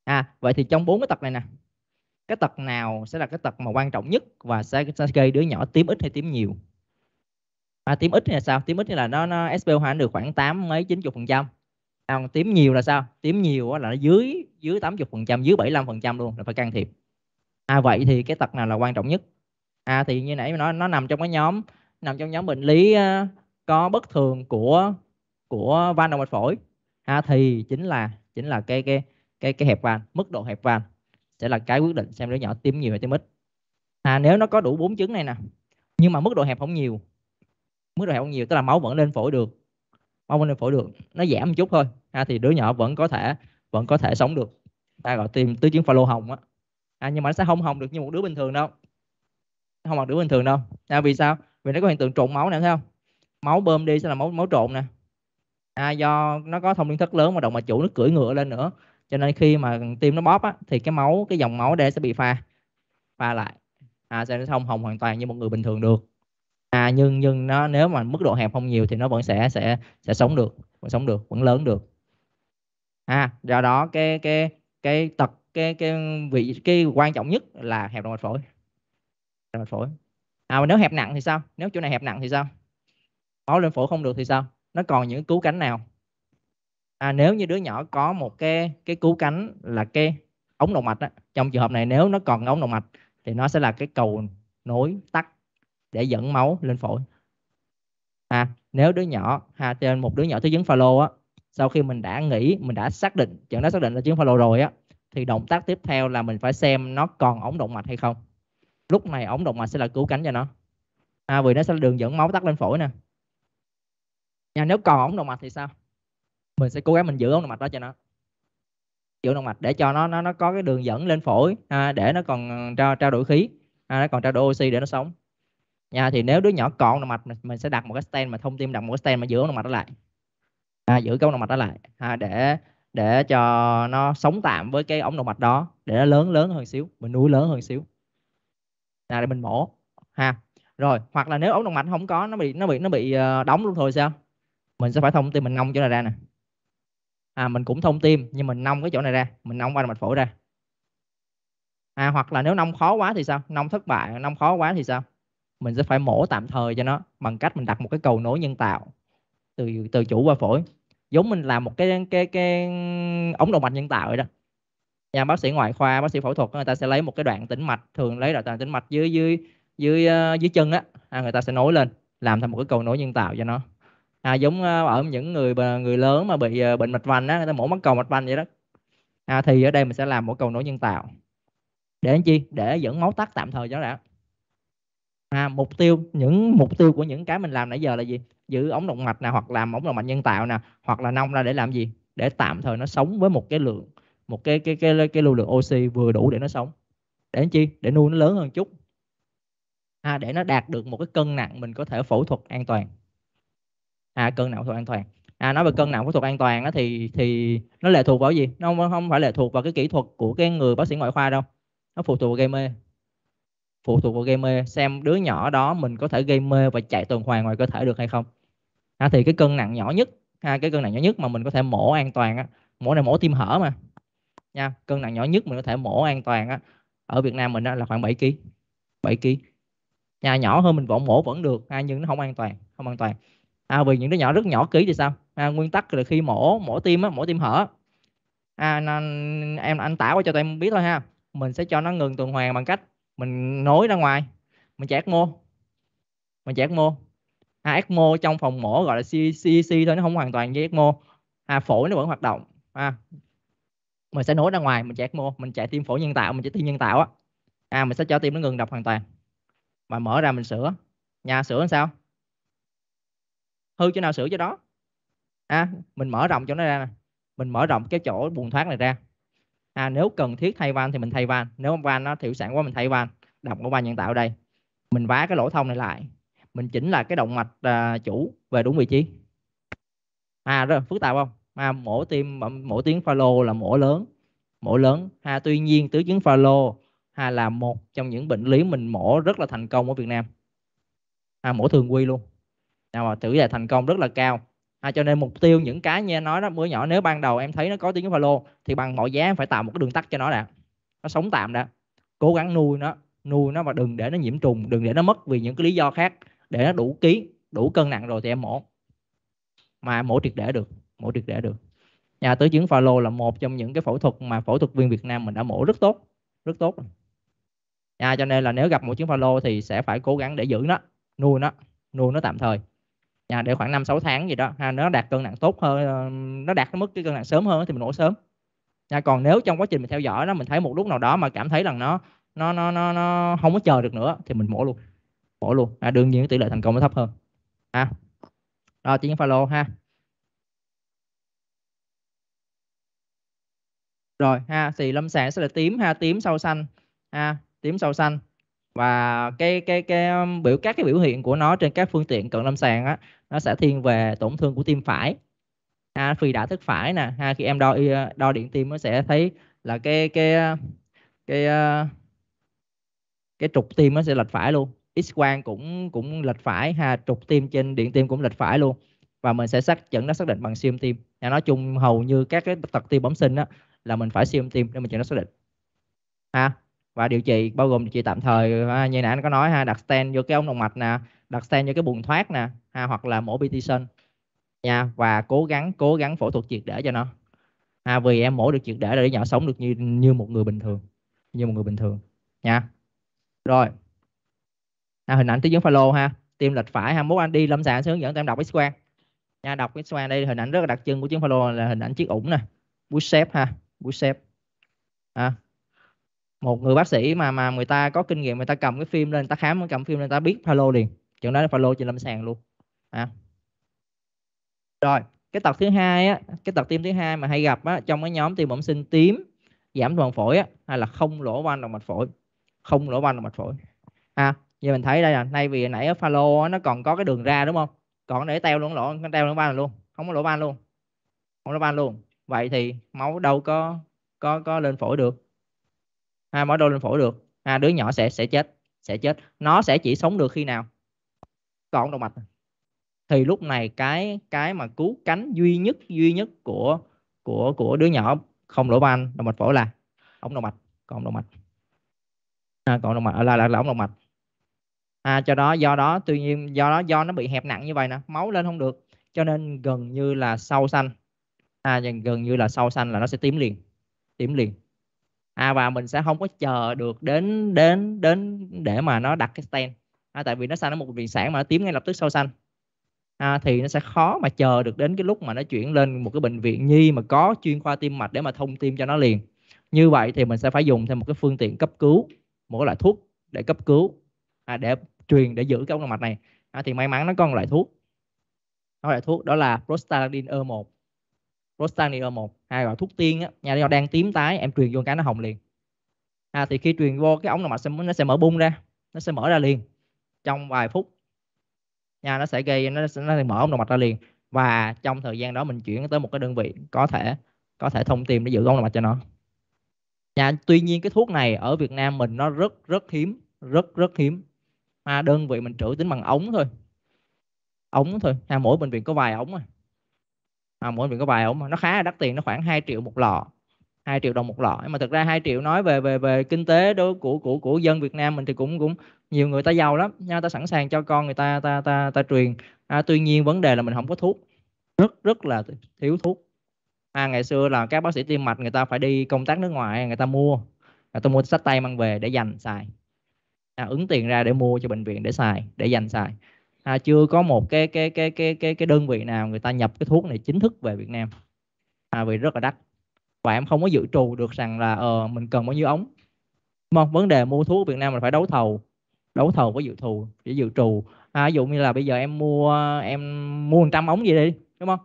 ha, vậy thì trong bốn cái tật này nè cái tật nào sẽ là cái tật mà quan trọng nhất và sẽ, sẽ gây đứa nhỏ tím ít hay tím nhiều à, tím ít là sao tím ít là nó nó SPO2 được khoảng tám mấy 90 phần trăm còn tím nhiều là sao tím nhiều là nó dưới dưới 80 phần trăm dưới 75 phần trăm luôn là phải can thiệp à, vậy thì cái tật nào là quan trọng nhất à, thì như nãy nó nó nằm trong cái nhóm nằm trong nhóm bệnh lý ờ, có bất thường của của van động mạch phổi ha, thì chính là chính là cái cái cái cái hẹp van mức độ hẹp van sẽ là cái quyết định xem đứa nhỏ tiêm nhiều hay tiêm ít ha à, nếu nó có đủ bốn chứng này nè nhưng mà mức độ hẹp không nhiều mức độ hẹp không nhiều tức là máu vẫn lên phổi được máu vẫn lên phổi được nó giảm một chút thôi ha, thì đứa nhỏ vẫn có thể vẫn có thể sống được ta gọi tiêm tứ chứng pha lô hồng á à, nhưng mà nó sẽ không hồng được như một đứa bình thường đâu không bằng đứa bình thường đâu à, vì sao vì nó có hiện tượng trộn máu nè thấy không máu bơm đi sẽ là máu máu trộn nè à, do nó có thông liên thất lớn mà động mạch chủ nó cưỡi ngựa lên nữa cho nên khi mà tim nó bóp á, thì cái máu cái dòng máu đây sẽ bị pha pha lại à, sẽ không hồng hoàn toàn như một người bình thường được à, nhưng nhưng nó nếu mà mức độ hẹp không nhiều thì nó vẫn sẽ sẽ sẽ sống được vẫn sống được vẫn lớn được à do đó cái cái cái tật cái cái vị cái quan trọng nhất là hẹp động mạch phổi động mạch phổi à mà nếu hẹp nặng thì sao nếu chỗ này hẹp nặng thì sao máu lên phổi không được thì sao nó còn những cứu cánh nào à, nếu như đứa nhỏ có một cái cái cứu cánh là cái ống động mạch đó. trong trường hợp này nếu nó còn ống động mạch thì nó sẽ là cái cầu nối tắt để dẫn máu lên phổi à nếu đứa nhỏ ha à, trên một đứa nhỏ thứ chứng pha lô á sau khi mình đã nghĩ mình đã xác định chẩn đoán xác định là chứng pha lô rồi á thì động tác tiếp theo là mình phải xem nó còn ống động mạch hay không lúc này ống động mạch sẽ là cứu cánh cho nó à, vì nó sẽ là đường dẫn máu tắt lên phổi nè nha nếu còn ống động mạch thì sao mình sẽ cố gắng mình giữ ống động mạch đó cho nó giữ động mạch để cho nó nó nó có cái đường dẫn lên phổi à, để nó còn trao trao đổi khí à, nó còn trao đổi oxy để nó sống nha thì nếu đứa nhỏ còn động mạch mình, mình sẽ đặt một cái stent mà thông tim đặt một cái stent mà giữ ống động mạch đó lại à, giữ cái ống động mạch đó lại à, để để cho nó sống tạm với cái ống động mạch đó để nó lớn lớn hơn xíu mình nuôi lớn hơn xíu là để mình mổ ha rồi hoặc là nếu ống động mạch không có nó bị nó bị nó bị ờ, đóng luôn thôi sao mình sẽ phải thông tin mình nong chỗ này ra nè à, mình cũng thông tim nhưng mình nong cái chỗ này ra mình nong qua mạch phổi ra à, hoặc là nếu nong khó quá thì sao nong thất bại nong khó quá thì sao mình sẽ phải mổ tạm thời cho nó bằng cách mình đặt một cái cầu nối nhân tạo từ từ chủ qua phổi giống mình làm một cái cái cái ống động mạch nhân tạo vậy đó nhà bác sĩ ngoại khoa bác sĩ phẫu thuật người ta sẽ lấy một cái đoạn tĩnh mạch thường lấy đoạn tĩnh mạch dưới dưới dưới ờ, dưới chân á à, người ta sẽ nối lên làm thành một cái cầu nối nhân tạo cho nó à, giống ờ, ở những người người lớn mà bị ờ, bệnh mạch vành á người ta mổ mắc cầu mạch vành vậy đó à, thì ở đây mình sẽ làm một cầu nối nhân tạo để làm chi để dẫn máu tắc tạm thời cho đã à, mục tiêu những mục tiêu của những cái mình làm nãy giờ là gì giữ ống động mạch nè hoặc làm ống động mạch nhân tạo nè hoặc là nông ra để làm gì để tạm thời nó sống với một cái lượng một cái cái cái cái, cái lưu lượng oxy vừa đủ để nó sống để làm chi để nuôi nó lớn hơn chút à, để nó đạt được một cái cân nặng mình có thể phẫu thuật an toàn à cân nặng phẫu thuật an toàn à nói về cân nặng phẫu thuật an toàn đó thì thì nó lệ thuộc vào gì nó không, không phải lệ thuộc vào cái kỹ thuật của cái người bác sĩ ngoại khoa đâu nó phụ thuộc vào gây mê phụ thuộc vào gây mê xem đứa nhỏ đó mình có thể gây mê và chạy tuần hoàn ngoài cơ thể được hay không à, thì cái cân nặng nhỏ nhất ha, à, cái cân nặng nhỏ nhất mà mình có thể mổ an toàn á mổ này mổ tim hở mà nha cân nặng nhỏ nhất mình có thể mổ an toàn á ở Việt Nam mình á, là khoảng 7 kg 7 kg nhà nhỏ hơn mình vẫn mổ vẫn được ha, à, nhưng nó không an toàn không an toàn à, vì những đứa nhỏ rất nhỏ ký thì sao à, nguyên tắc là khi mổ mổ tim á mổ tim hở à, nên em anh tả qua cho tụi em biết thôi ha mình sẽ cho nó ngừng tuần hoàn bằng cách mình nối ra ngoài mình chạy ECMO mình chạy ECMO à, ECMO trong phòng mổ gọi là CEC thôi nó không hoàn toàn với ECMO à, phổi nó vẫn hoạt động à, mình sẽ nối ra ngoài mình chạy ECMO mình chạy tim phổi nhân tạo mình chạy tim nhân tạo á à, mình sẽ cho tim nó ngừng đập hoàn toàn mà mở ra mình sửa nhà sửa làm sao hư chỗ nào sửa chỗ đó à, mình mở rộng chỗ nó ra nè mình mở rộng cái chỗ buồng thoát này ra à, nếu cần thiết thay van thì mình thay van nếu van nó thiểu sản quá mình thay van đọc của van nhân tạo đây mình vá cái lỗ thông này lại mình chỉnh lại cái động mạch à, chủ về đúng vị trí à rất phức tạp không mà mổ tim mổ tiếng pha lô là mổ lớn mổ lớn à, tuy nhiên tứ chứng pha lô à, là một trong những bệnh lý mình mổ rất là thành công ở Việt Nam à, mổ thường quy luôn nào mà tỷ lệ thành công rất là cao à, cho nên mục tiêu những cái như em nói đó mới nhỏ nếu ban đầu em thấy nó có tiếng follow thì bằng mọi giá em phải tạo một cái đường tắt cho nó đã nó sống tạm đã cố gắng nuôi nó nuôi nó và đừng để nó nhiễm trùng đừng để nó mất vì những cái lý do khác để nó đủ ký đủ cân nặng rồi thì em mổ mà mổ triệt để được mổ triệt để được nhà tứ chứng follow là một trong những cái phẫu thuật mà phẫu thuật viên Việt Nam mình đã mổ rất tốt rất tốt Nhà cho nên là nếu gặp một chứng follow thì sẽ phải cố gắng để giữ nó nuôi nó nuôi nó tạm thời à, để khoảng 5 6 tháng gì đó ha, nó đạt cân nặng tốt hơn ờ, nó đạt cái mức cái cân nặng sớm hơn thì mình ổ sớm nha dạ, còn nếu trong quá trình mình theo dõi nó mình thấy một lúc nào đó mà cảm thấy rằng nó nó nó nó nó không có chờ được nữa thì mình mổ luôn mổ luôn à, đương nhiên tỷ lệ thành công nó thấp hơn ha rồi chị follow ha rồi ha thì lâm sàng sẽ là tím ha tím sâu xanh ha tím sâu xanh và cái cái cái um, biểu các cái biểu hiện của nó trên các phương tiện cận lâm sàng á nó sẽ thiên về tổn thương của tim phải à, khi đã thức phải nè ha khi em đo uh, đo điện tim nó sẽ thấy là cái cái uh, cái uh, cái trục tim nó sẽ lệch phải luôn x quang cũng cũng lệch phải ha trục tim trên điện tim cũng lệch phải luôn và mình sẽ xác chẩn nó xác định bằng siêu âm tim à, nói chung hầu như các cái tật tim bẩm sinh á là mình phải siêu âm tim để mình cho nó xác định ha và điều trị bao gồm điều trị tạm thời à, như nãy anh có nói ha đặt stent vô cái ống động mạch nè đặt stent vô cái buồng thoát nè ha hoặc là mổ petition nha và cố gắng cố gắng phẫu thuật triệt để cho nó ha vì em mổ được triệt để là nhỏ sống được như như một người bình thường như một người bình thường nha rồi ha, hình ảnh tí dưỡng follow ha tim lệch phải ha mốt anh đi lâm sàng anh sẽ hướng dẫn em đọc x quang nha đọc x quang đây hình ảnh rất là đặc trưng của chứng follow là hình ảnh chiếc ủng nè bút xếp ha bút xếp ha một người bác sĩ mà mà người ta có kinh nghiệm người ta cầm cái phim lên người ta khám cầm phim lên người ta biết phalo liền chừng đó là phalo trên lâm sàng luôn à. rồi cái tật thứ hai á cái tật tim thứ hai mà hay gặp á trong cái nhóm tim bẩm sinh tím giảm toàn phổi á hay là không lỗ van động mạch phổi không lỗ van động mạch phổi à giờ mình thấy đây là nay vì nãy ở pha nó còn có cái đường ra đúng không còn để teo luôn lỗ teo lỗ van luôn không có lỗ van luôn không lỗ van luôn vậy thì máu đâu có có có lên phổi được à, mở đô lên phổi được à, đứa nhỏ sẽ sẽ chết sẽ chết nó sẽ chỉ sống được khi nào còn động mạch à? thì lúc này cái cái mà cứu cánh duy nhất duy nhất của của của đứa nhỏ không lỗ ban động mạch phổi là ống động mạch còn động mạch à, còn động mạch là là, là ống động mạch à, cho đó do đó tuy nhiên do đó do nó bị hẹp nặng như vậy nè máu lên không được cho nên gần như là sau xanh à, gần như là sau xanh là nó sẽ tím liền tím liền à, và mình sẽ không có chờ được đến đến đến để mà nó đặt cái stand à, tại vì nó sang nó một viện sản mà nó tím ngay lập tức sau xanh à, thì nó sẽ khó mà chờ được đến cái lúc mà nó chuyển lên một cái bệnh viện nhi mà có chuyên khoa tim mạch để mà thông tim cho nó liền như vậy thì mình sẽ phải dùng thêm một cái phương tiện cấp cứu một cái loại thuốc để cấp cứu à, để truyền để giữ cái ống động mạch này à, thì may mắn nó có một loại thuốc nó loại thuốc đó là prostaglandin E1 prostaglandin 1 hay gọi thuốc tiên á, nhà nó đang tím tái em truyền vô cái nó hồng liền à, thì khi truyền vô cái ống động mạch sẽ, nó sẽ mở bung ra nó sẽ mở ra liền trong vài phút nha nó sẽ gây nó sẽ, nó sẽ mở ống động mạch ra liền và trong thời gian đó mình chuyển tới một cái đơn vị có thể có thể thông tim để giữ ống động mạch cho nó nha tuy nhiên cái thuốc này ở Việt Nam mình nó rất rất hiếm rất rất hiếm mà đơn vị mình trữ tính bằng ống thôi ống thôi ha mỗi bệnh viện có vài ống à à, mỗi viện có vài ống nó khá là đắt tiền nó khoảng 2 triệu một lọ 2 triệu đồng một lọ nhưng mà thực ra 2 triệu nói về về về kinh tế đối của của của dân Việt Nam mình thì cũng cũng nhiều người ta giàu lắm nha ta sẵn sàng cho con người ta ta ta ta truyền à, tuy nhiên vấn đề là mình không có thuốc rất rất là thiếu thuốc à, ngày xưa là các bác sĩ tim mạch người ta phải đi công tác nước ngoài người ta mua người ta mua sách tay mang về để dành xài à, ứng tiền ra để mua cho bệnh viện để xài để dành xài à, chưa có một cái cái cái cái cái cái đơn vị nào người ta nhập cái thuốc này chính thức về Việt Nam à, vì rất là đắt và em không có dự trù được rằng là ờ, mình cần bao nhiêu ống một vấn đề mua thuốc Việt Nam là phải đấu thầu đấu thầu có dự thù để dự trù à, ví dụ như là bây giờ em mua em mua 100 ống gì đi đúng không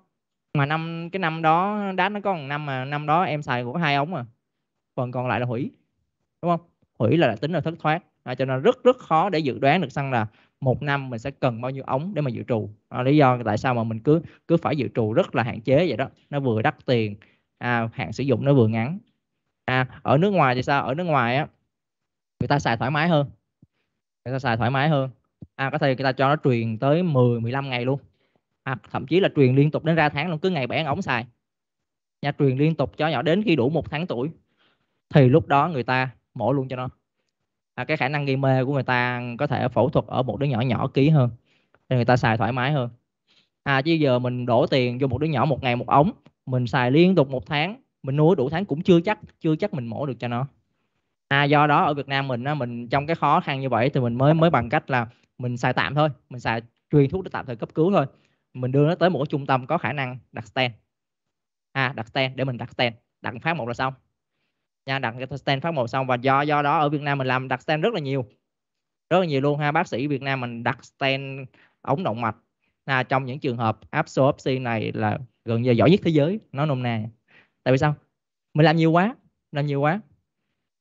mà năm cái năm đó đá nó có một năm mà năm đó em xài của hai ống mà phần còn lại là hủy đúng không hủy là tính là thất thoát à, cho nên rất rất khó để dự đoán được rằng là một năm mình sẽ cần bao nhiêu ống để mà dự trù à, lý do tại sao mà mình cứ cứ phải dự trù rất là hạn chế vậy đó nó vừa đắt tiền à, hạn sử dụng nó vừa ngắn à, ở nước ngoài thì sao ở nước ngoài á người ta xài thoải mái hơn người ta xài thoải mái hơn à, có thể người ta cho nó truyền tới 10 15 ngày luôn à, thậm chí là truyền liên tục đến ra tháng luôn cứ ngày bẻ ống xài nhà truyền liên tục cho nhỏ đến khi đủ một tháng tuổi thì lúc đó người ta mổ luôn cho nó À, cái khả năng gây mê của người ta có thể phẫu thuật ở một đứa nhỏ nhỏ ký hơn để người ta xài thoải mái hơn à chứ giờ mình đổ tiền vô một đứa nhỏ một ngày một ống mình xài liên tục một tháng mình nuôi đủ tháng cũng chưa chắc chưa chắc mình mổ được cho nó à do đó ở Việt Nam mình á, mình trong cái khó khăn như vậy thì mình mới mới bằng cách là mình xài tạm thôi mình xài truyền thuốc để tạm thời cấp cứu thôi mình đưa nó tới một trung tâm có khả năng đặt stent à đặt stent để mình đặt stent đặt phát một là xong nha đặt cái stent phát mổ xong và do do đó ở Việt Nam mình làm đặt stent rất là nhiều rất là nhiều luôn ha bác sĩ Việt Nam mình đặt stent ống động mạch là trong những trường hợp áp absorption này là gần như giỏi nhất thế giới nó nôm na tại vì sao mình làm nhiều quá làm nhiều quá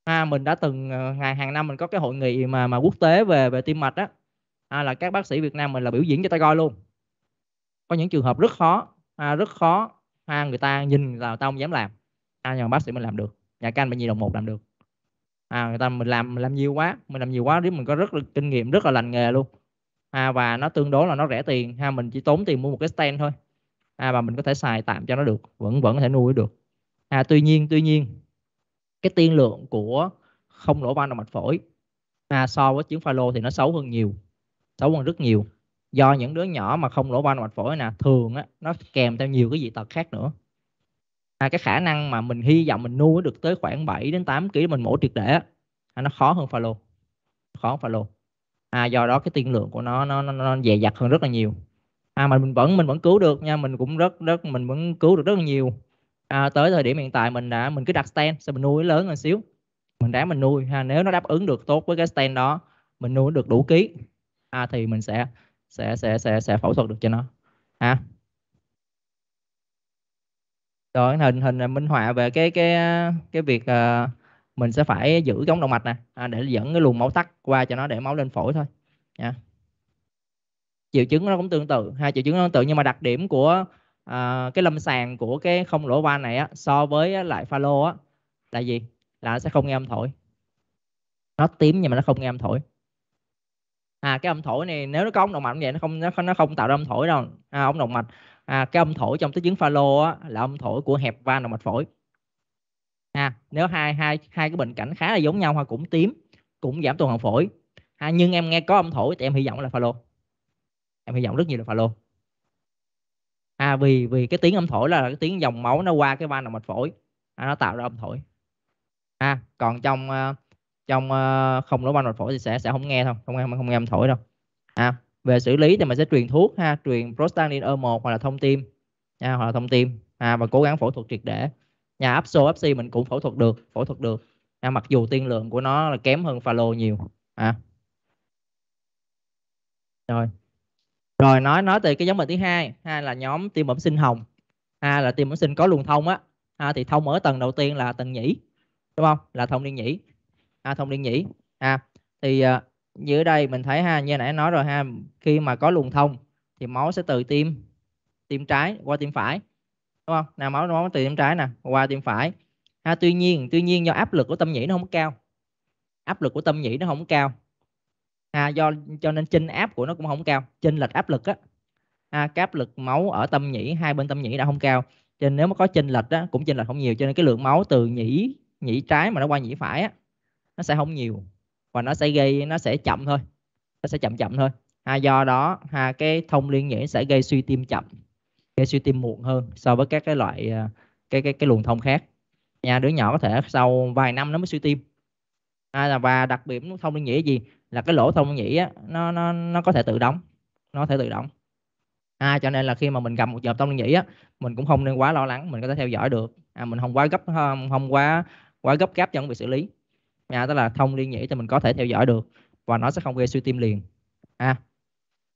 ha mình đã từng ờ, ngày hàng năm mình có cái hội nghị mà mà quốc tế về về tim mạch á à, là các bác sĩ Việt Nam mình là biểu diễn cho tay coi luôn có những trường hợp rất khó à, rất khó à, người ta nhìn là tao không dám làm à, nhưng mà bác sĩ mình làm được nhà canh anh bao nhiêu đồng một làm được à, người ta mình làm mình làm nhiều quá mình làm nhiều quá nếu mình có rất là kinh nghiệm rất là lành nghề luôn à, và nó tương đối là nó rẻ tiền ha mình chỉ tốn tiền mua một cái stand thôi à, và mình có thể xài tạm cho nó được vẫn vẫn có thể nuôi được à, tuy nhiên tuy nhiên cái tiên lượng của không nổ van động mạch phổi à, so với chứng pha lô thì nó xấu hơn nhiều xấu hơn rất nhiều do những đứa nhỏ mà không lỗ van động mạch phổi nè thường á, nó kèm theo nhiều cái dị tật khác nữa à, cái khả năng mà mình hy vọng mình nuôi được tới khoảng 7 đến 8 kg mình mổ triệt để à, nó khó hơn follow khó hơn follow à, do đó cái tiên lượng của nó nó nó, nó dè dặt hơn rất là nhiều à mà mình vẫn mình vẫn cứu được nha mình cũng rất rất mình vẫn cứu được rất là nhiều à, tới thời điểm hiện tại mình đã mình cứ đặt stand xong mình nuôi lớn hơn xíu mình ráng mình nuôi ha nếu nó đáp ứng được tốt với cái stand đó mình nuôi được đủ ký à, thì mình sẽ sẽ sẽ sẽ sẽ phẫu thuật được cho nó ha à rồi hình hình minh họa về cái cái cái việc uh, mình sẽ phải giữ cái động mạch nè à, để dẫn cái luồng máu tắc qua cho nó để máu lên phổi thôi nha triệu chứng nó cũng tương tự hai triệu chứng nó tương tự nhưng mà đặc điểm của à, cái lâm sàng của cái không lỗ van này á, so với lại pha lô á, là gì là nó sẽ không nghe âm thổi nó tím nhưng mà nó không nghe âm thổi à cái âm thổi này nếu nó có ống động mạch vậy nó không nó, nó không tạo ra âm thổi đâu à, ống động mạch à, cái âm thổi trong tứ chứng pha lô á, là âm thổi của hẹp van động mạch phổi à, nếu hai hai hai cái bệnh cảnh khá là giống nhau hoặc cũng tím cũng giảm tuần hoàn phổi à, nhưng em nghe có âm thổi thì em hy vọng là pha lô em hy vọng rất nhiều là pha lô à vì vì cái tiếng âm thổi là cái tiếng dòng máu nó qua cái van động mạch phổi à, nó tạo ra âm thổi à còn trong ờ, trong ờ, không lỗ van động mạch phổi thì sẽ sẽ không nghe thôi không nghe không nghe âm thổi đâu à về xử lý thì mình sẽ truyền thuốc ha truyền prostaglandin E1 hoặc là thông tim nha, à, hoặc là thông tim à, và cố gắng phẫu thuật triệt để nhà abso absi mình cũng phẫu thuật được phẫu thuật được à, mặc dù tiên lượng của nó là kém hơn pha lô nhiều à. rồi rồi nói nói từ cái giống bệnh thứ hai hai là nhóm tim bẩm sinh hồng ha là tim bẩm sinh có luồng thông á ha, thì thông ở tầng đầu tiên là tầng nhĩ đúng không là thông liên nhĩ ha, à, thông liên nhĩ ha à, thì dưới đây mình thấy ha như nãy nói rồi ha khi mà có luồng thông thì máu sẽ từ tim tim trái qua tim phải đúng không nào máu máu từ tim trái nè qua tim phải ha tuy nhiên tuy nhiên do áp lực của tâm nhĩ nó không cao áp lực của tâm nhĩ nó không cao ha do cho nên chinh áp của nó cũng không cao chinh lệch áp lực á ha, áp lực máu ở tâm nhĩ hai bên tâm nhĩ đã không cao cho nên nếu mà có chênh lệch á cũng chênh lệch không nhiều cho nên cái lượng máu từ nhĩ nhĩ trái mà nó qua nhĩ phải á nó sẽ không nhiều và nó sẽ gây nó sẽ chậm thôi nó sẽ chậm chậm thôi ha, à, do đó ha à, cái thông liên nhĩ sẽ gây suy tim chậm gây suy tim muộn hơn so với các cái loại à, cái cái cái luồng thông khác nha đứa nhỏ có thể sau vài năm nó mới suy tim à, và đặc điểm thông liên nhĩ gì là cái lỗ thông nhĩ á, nó nó nó có thể tự đóng nó có thể tự động à, cho nên là khi mà mình gặp một dòm thông liên nhĩ á mình cũng không nên quá lo lắng mình có thể theo dõi được à, mình không quá gấp không, không quá quá gấp gáp trong việc xử lý à, tức là thông liên nhĩ thì mình có thể theo dõi được và nó sẽ không gây suy tim liền à,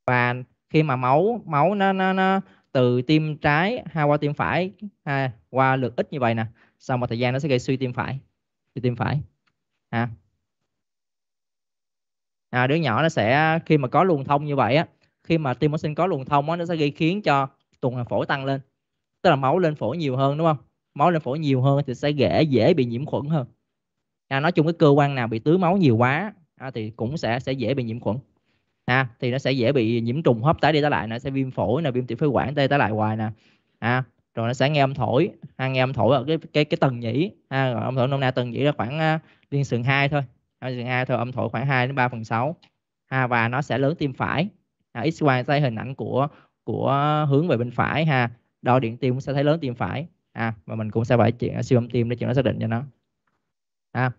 và khi mà máu máu nó nó, nó từ tim trái hay qua tim phải ha, qua lượt ít như vậy nè sau một thời gian nó sẽ gây suy tim phải suy tim phải à. à đứa nhỏ nó sẽ khi mà có luồng thông như vậy á khi mà tim sinh có luồng thông á nó sẽ gây khiến cho tuần hoàn phổi tăng lên tức là máu lên phổi nhiều hơn đúng không máu lên phổi nhiều hơn thì sẽ dễ dễ bị nhiễm khuẩn hơn à, nói chung cái cơ quan nào bị tưới máu nhiều quá à, thì cũng sẽ sẽ dễ bị nhiễm khuẩn à, thì nó sẽ dễ bị nhiễm trùng hấp tái đi tái lại nó sẽ viêm phổi nè viêm tiểu phế quản tê tái lại hoài nè à, rồi nó sẽ nghe âm thổi à, nghe âm thổi ở cái cái cái tầng nhĩ à, âm thổi nôm na tầng nhĩ là khoảng à, liên sườn hai thôi à, liên sườn hai thôi âm thổi khoảng 2 đến 3 phần sáu à, và nó sẽ lớn tim phải à, x quang tay hình ảnh của của hướng về bên phải ha đo điện tim cũng sẽ thấy lớn tim phải à mà mình cũng sẽ phải chuyện siêu âm tim để chuyện nó xác định cho nó à.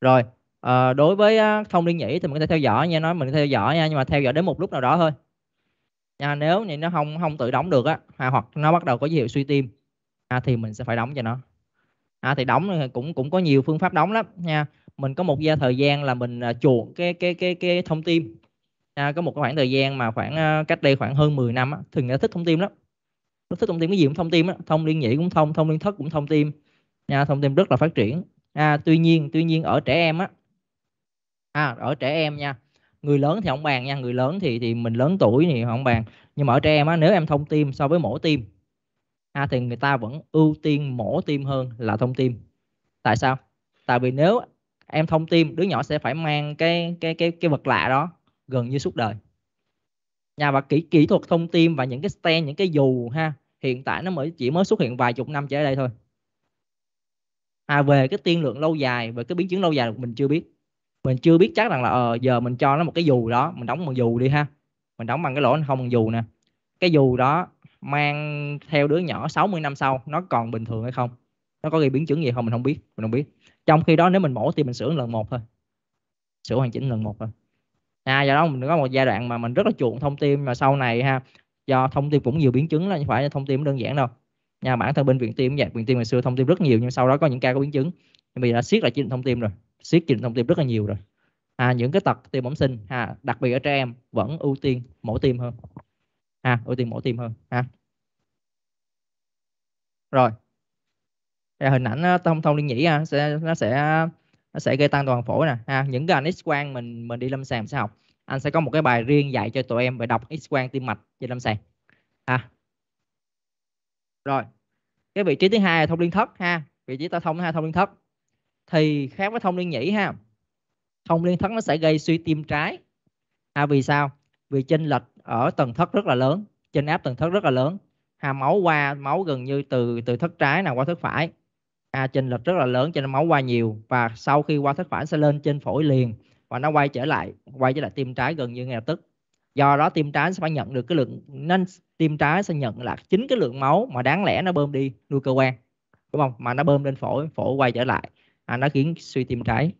rồi à, đối với thông liên nhĩ thì mình có thể theo dõi nha nói mình theo dõi nha nhưng mà theo dõi đến một lúc nào đó thôi à, nếu như nó không không tự đóng được á à, hoặc nó bắt đầu có dấu hiệu suy tim à, thì mình sẽ phải đóng cho nó à, thì đóng cũng cũng có nhiều phương pháp đóng lắm nha mình có một gia thời gian là mình à, chuộng cái cái cái cái thông tim à, có một khoảng thời gian mà khoảng à, cách đây khoảng hơn 10 năm á, thường nó thích thông tim lắm nó thích thông tim cái gì cũng thông tim thông liên nhĩ cũng thông thông liên thất cũng thông tim nha thông tim rất là phát triển à, tuy nhiên tuy nhiên ở trẻ em á à, ở trẻ em nha người lớn thì không bàn nha người lớn thì thì mình lớn tuổi thì không bàn nhưng mà ở trẻ em á nếu em thông tim so với mổ tim à, thì người ta vẫn ưu tiên mổ tim hơn là thông tim tại sao tại vì nếu em thông tim đứa nhỏ sẽ phải mang cái cái cái cái vật lạ đó gần như suốt đời nhà và kỹ kỹ thuật thông tim và những cái stent những cái dù ha hiện tại nó mới chỉ mới xuất hiện vài chục năm trở lại đây thôi à về cái tiên lượng lâu dài về cái biến chứng lâu dài mình chưa biết mình chưa biết chắc rằng là ờ giờ mình cho nó một cái dù đó mình đóng bằng dù đi ha mình đóng bằng cái lỗ không bằng dù nè cái dù đó mang theo đứa nhỏ 60 năm sau nó còn bình thường hay không nó có gây biến chứng gì không mình không biết mình không biết trong khi đó nếu mình mổ thì mình sửa lần một thôi sửa hoàn chỉnh lần một thôi à do đó mình có một giai đoạn mà mình rất là chuộng thông tin mà sau này ha do thông tin cũng nhiều biến chứng là không phải thông tin đơn giản đâu nha bản thân bên viện tim vậy viện tim ngày xưa thông tin rất nhiều nhưng sau đó có những ca có biến chứng nhưng bây giờ đã siết lại trình thông tim rồi siết trình thông tim rất là nhiều rồi à, những cái tật tim bẩm sinh à, đặc biệt ở trẻ em vẫn ưu tiên mổ tim hơn à, ưu tiên mổ tim hơn à. rồi à, hình ảnh ờ, thông thông liên nhĩ à, sẽ nó sẽ nó sẽ gây tăng toàn phổi nè à, những cái ảnh x quang mình mình đi lâm sàng sẽ học anh sẽ có một cái bài riêng dạy cho tụi em về đọc x quang tim mạch trên lâm sàng à, rồi cái vị trí thứ hai là thông liên thất ha vị trí ta thông ha thông liên thất thì khác với thông liên nhĩ ha thông liên thất nó sẽ gây suy tim trái ha, à, vì sao vì chênh lệch ở tầng thất rất là lớn trên áp tầng thất rất là lớn ha à, máu qua máu gần như từ từ thất trái nào qua thất phải à, chênh lệch rất là lớn cho nên máu qua nhiều và sau khi qua thất phải sẽ lên trên phổi liền và nó quay trở lại quay trở lại tim trái gần như ngay lập tức do đó tim trái sẽ phải nhận được cái lượng nên tim trái sẽ nhận là chính cái lượng máu mà đáng lẽ nó bơm đi nuôi cơ quan đúng không mà nó bơm lên phổi phổi quay trở lại à, nó khiến suy tim trái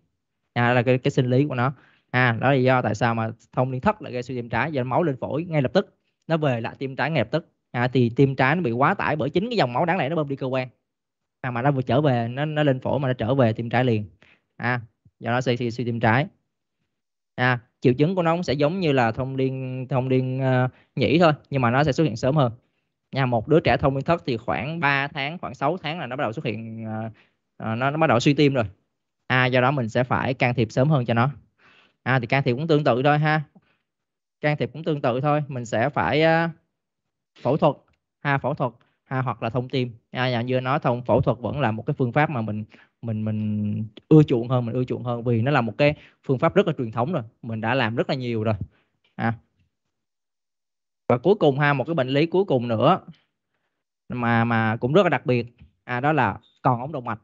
à, là cái, cái sinh lý của nó à đó là do tại sao mà thông liên thất lại gây suy tim trái do máu lên phổi ngay lập tức nó về lại tim trái ngay lập tức à, thì tim trái nó bị quá tải bởi chính cái dòng máu đáng lẽ nó bơm đi cơ quan à, mà nó vừa trở về nó nó lên phổi mà nó trở về tim trái liền à do đó sẽ suy, suy tim trái à, triệu chứng của nó cũng sẽ giống như là thông liên thông liên uh, nhĩ thôi nhưng mà nó sẽ xuất hiện sớm hơn nha một đứa trẻ thông liên thất thì khoảng 3 tháng khoảng 6 tháng là nó bắt đầu xuất hiện uh, nó nó bắt đầu suy tim rồi à do đó mình sẽ phải can thiệp sớm hơn cho nó à thì can thiệp cũng tương tự thôi ha can thiệp cũng tương tự thôi mình sẽ phải uh, phẫu thuật ha phẫu thuật ha hoặc là thông tim à, như nói thông phẫu thuật vẫn là một cái phương pháp mà mình mình mình ưa chuộng hơn mình ưa chuộng hơn vì nó là một cái phương pháp rất là truyền thống rồi mình đã làm rất là nhiều rồi à. và cuối cùng ha một cái bệnh lý cuối cùng nữa mà mà cũng rất là đặc biệt à đó là còn ống động mạch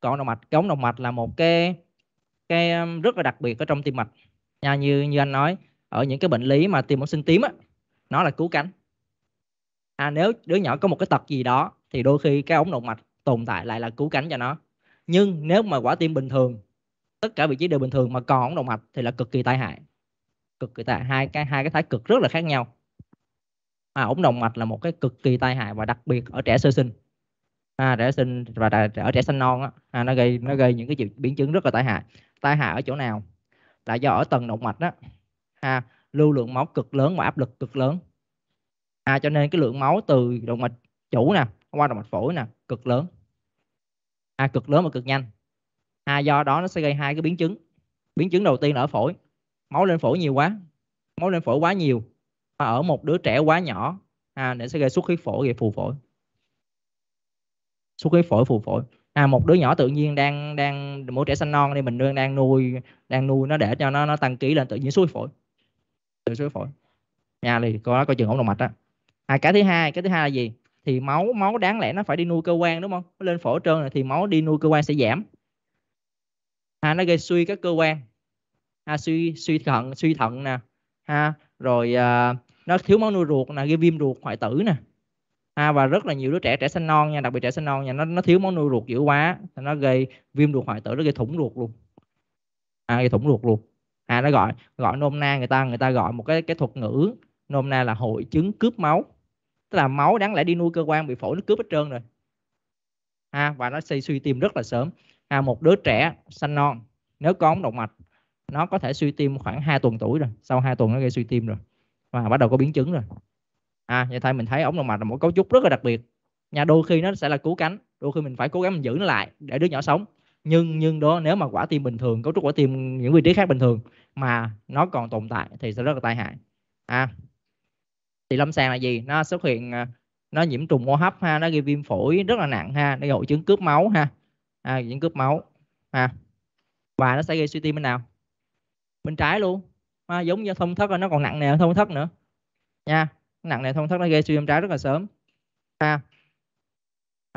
còn động mạch cái ống động mạch là một cái cái um, rất là đặc biệt ở trong tim mạch nha như như anh nói ở những cái bệnh lý mà tim bẩm sinh tím á nó là cứu cánh à nếu đứa nhỏ có một cái tật gì đó thì đôi khi cái ống động mạch tồn tại lại là cứu cánh cho nó nhưng nếu mà quả tim bình thường tất cả vị trí đều bình thường mà còn động mạch thì là cực kỳ tai hại cực kỳ tai hai cái hai cái thái cực rất là khác nhau mà ống động mạch là một cái cực kỳ tai hại và đặc biệt ở trẻ sơ sinh à, trẻ sinh và đà, ở trẻ sinh non á, à, nó gây nó gây những cái triệu biến chứng rất là tai hại tai hại ở chỗ nào là do ở tầng động mạch đó à, lưu lượng máu cực lớn và áp lực cực lớn à, cho nên cái lượng máu từ động mạch chủ nè qua động mạch phổi nè cực lớn à, cực lớn và cực nhanh à, do đó nó sẽ gây hai cái biến chứng biến chứng đầu tiên là ở phổi máu lên phổi nhiều quá máu lên phổi quá nhiều và ở một đứa trẻ quá nhỏ à, để sẽ gây xuất huyết phổi gây phù phổi xuất huyết phổi phù phổi à, một đứa nhỏ tự nhiên đang đang mỗi trẻ xanh non đi mình đang đang nuôi đang nuôi nó để cho nó nó tăng ký lên tự nhiên xuất phổi tự xuất phổi nhà thì có coi chừng ổn động mạch á à, cái thứ hai cái thứ hai là gì thì máu máu đáng lẽ nó phải đi nuôi cơ quan đúng không nó lên phổi trơn rồi thì máu đi nuôi cơ quan sẽ giảm ha, nó gây suy các cơ quan ha, suy suy thận suy thận nè ha rồi à, nó thiếu máu nuôi ruột nè gây viêm ruột hoại tử nè ha và rất là nhiều đứa trẻ trẻ sinh non nha đặc biệt trẻ sinh non nha nó nó thiếu máu nuôi ruột dữ quá nó gây viêm ruột hoại tử nó gây thủng ruột luôn à, gây thủng ruột luôn ha nó gọi gọi nôm na người ta người ta gọi một cái cái thuật ngữ nôm na là hội chứng cướp máu tức là máu đáng lẽ đi nuôi cơ quan bị phổi nó cướp hết trơn rồi ha và nó suy suy tim rất là sớm ha một đứa trẻ sanh non nếu có ống động mạch nó có thể suy tim khoảng 2 tuần tuổi rồi sau 2 tuần nó gây suy tim rồi và bắt đầu có biến chứng rồi à như thay mình thấy ống động mạch là một cấu trúc rất là đặc biệt nhà đôi khi nó sẽ là cứu cánh đôi khi mình phải cố gắng mình giữ nó lại để đứa nhỏ sống nhưng nhưng đó nếu mà quả tim bình thường cấu trúc quả tim những vị trí khác bình thường mà nó còn tồn tại thì sẽ rất là tai hại à thì lâm sàng là gì nó xuất hiện à, nó nhiễm trùng hô hấp ha nó gây viêm phổi rất là nặng ha nó gây hội chứng cướp máu ha à, những cướp máu ha à. và nó sẽ gây suy tim bên nào bên trái luôn à, giống như thông thất nó còn nặng nề thông thất nữa nha nặng nề thông thất nó gây suy tim trái rất là sớm ha à.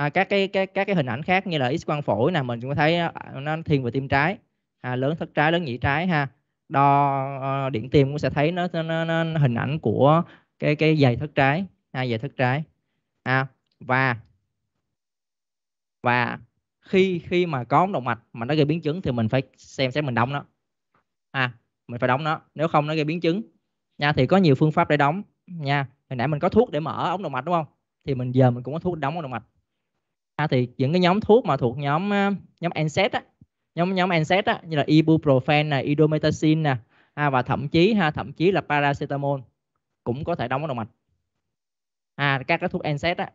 à, các cái các các cái hình ảnh khác như là x quang phổi nè mình cũng thấy nó thiên về tim trái à, lớn thất trái lớn nhĩ trái ha đo ờ, điện tim cũng sẽ thấy nó, nó, nó, nó hình ảnh của cái cái dày thất trái hai dày thất trái à, và và khi khi mà có ống động mạch mà nó gây biến chứng thì mình phải xem xét mình đóng nó à mình phải đóng nó nếu không nó gây biến chứng nha thì có nhiều phương pháp để đóng nha hồi nãy mình có thuốc để mở ống động mạch đúng không thì mình giờ mình cũng có thuốc đóng ống động mạch à, thì những cái nhóm thuốc mà thuộc nhóm nhóm NSAID á nhóm nhóm NSAID á như là ibuprofen nè, idometacin nè à, và thậm chí ha thậm chí là paracetamol cũng có thể đóng ở động mạch à, các cái thuốc NSAID á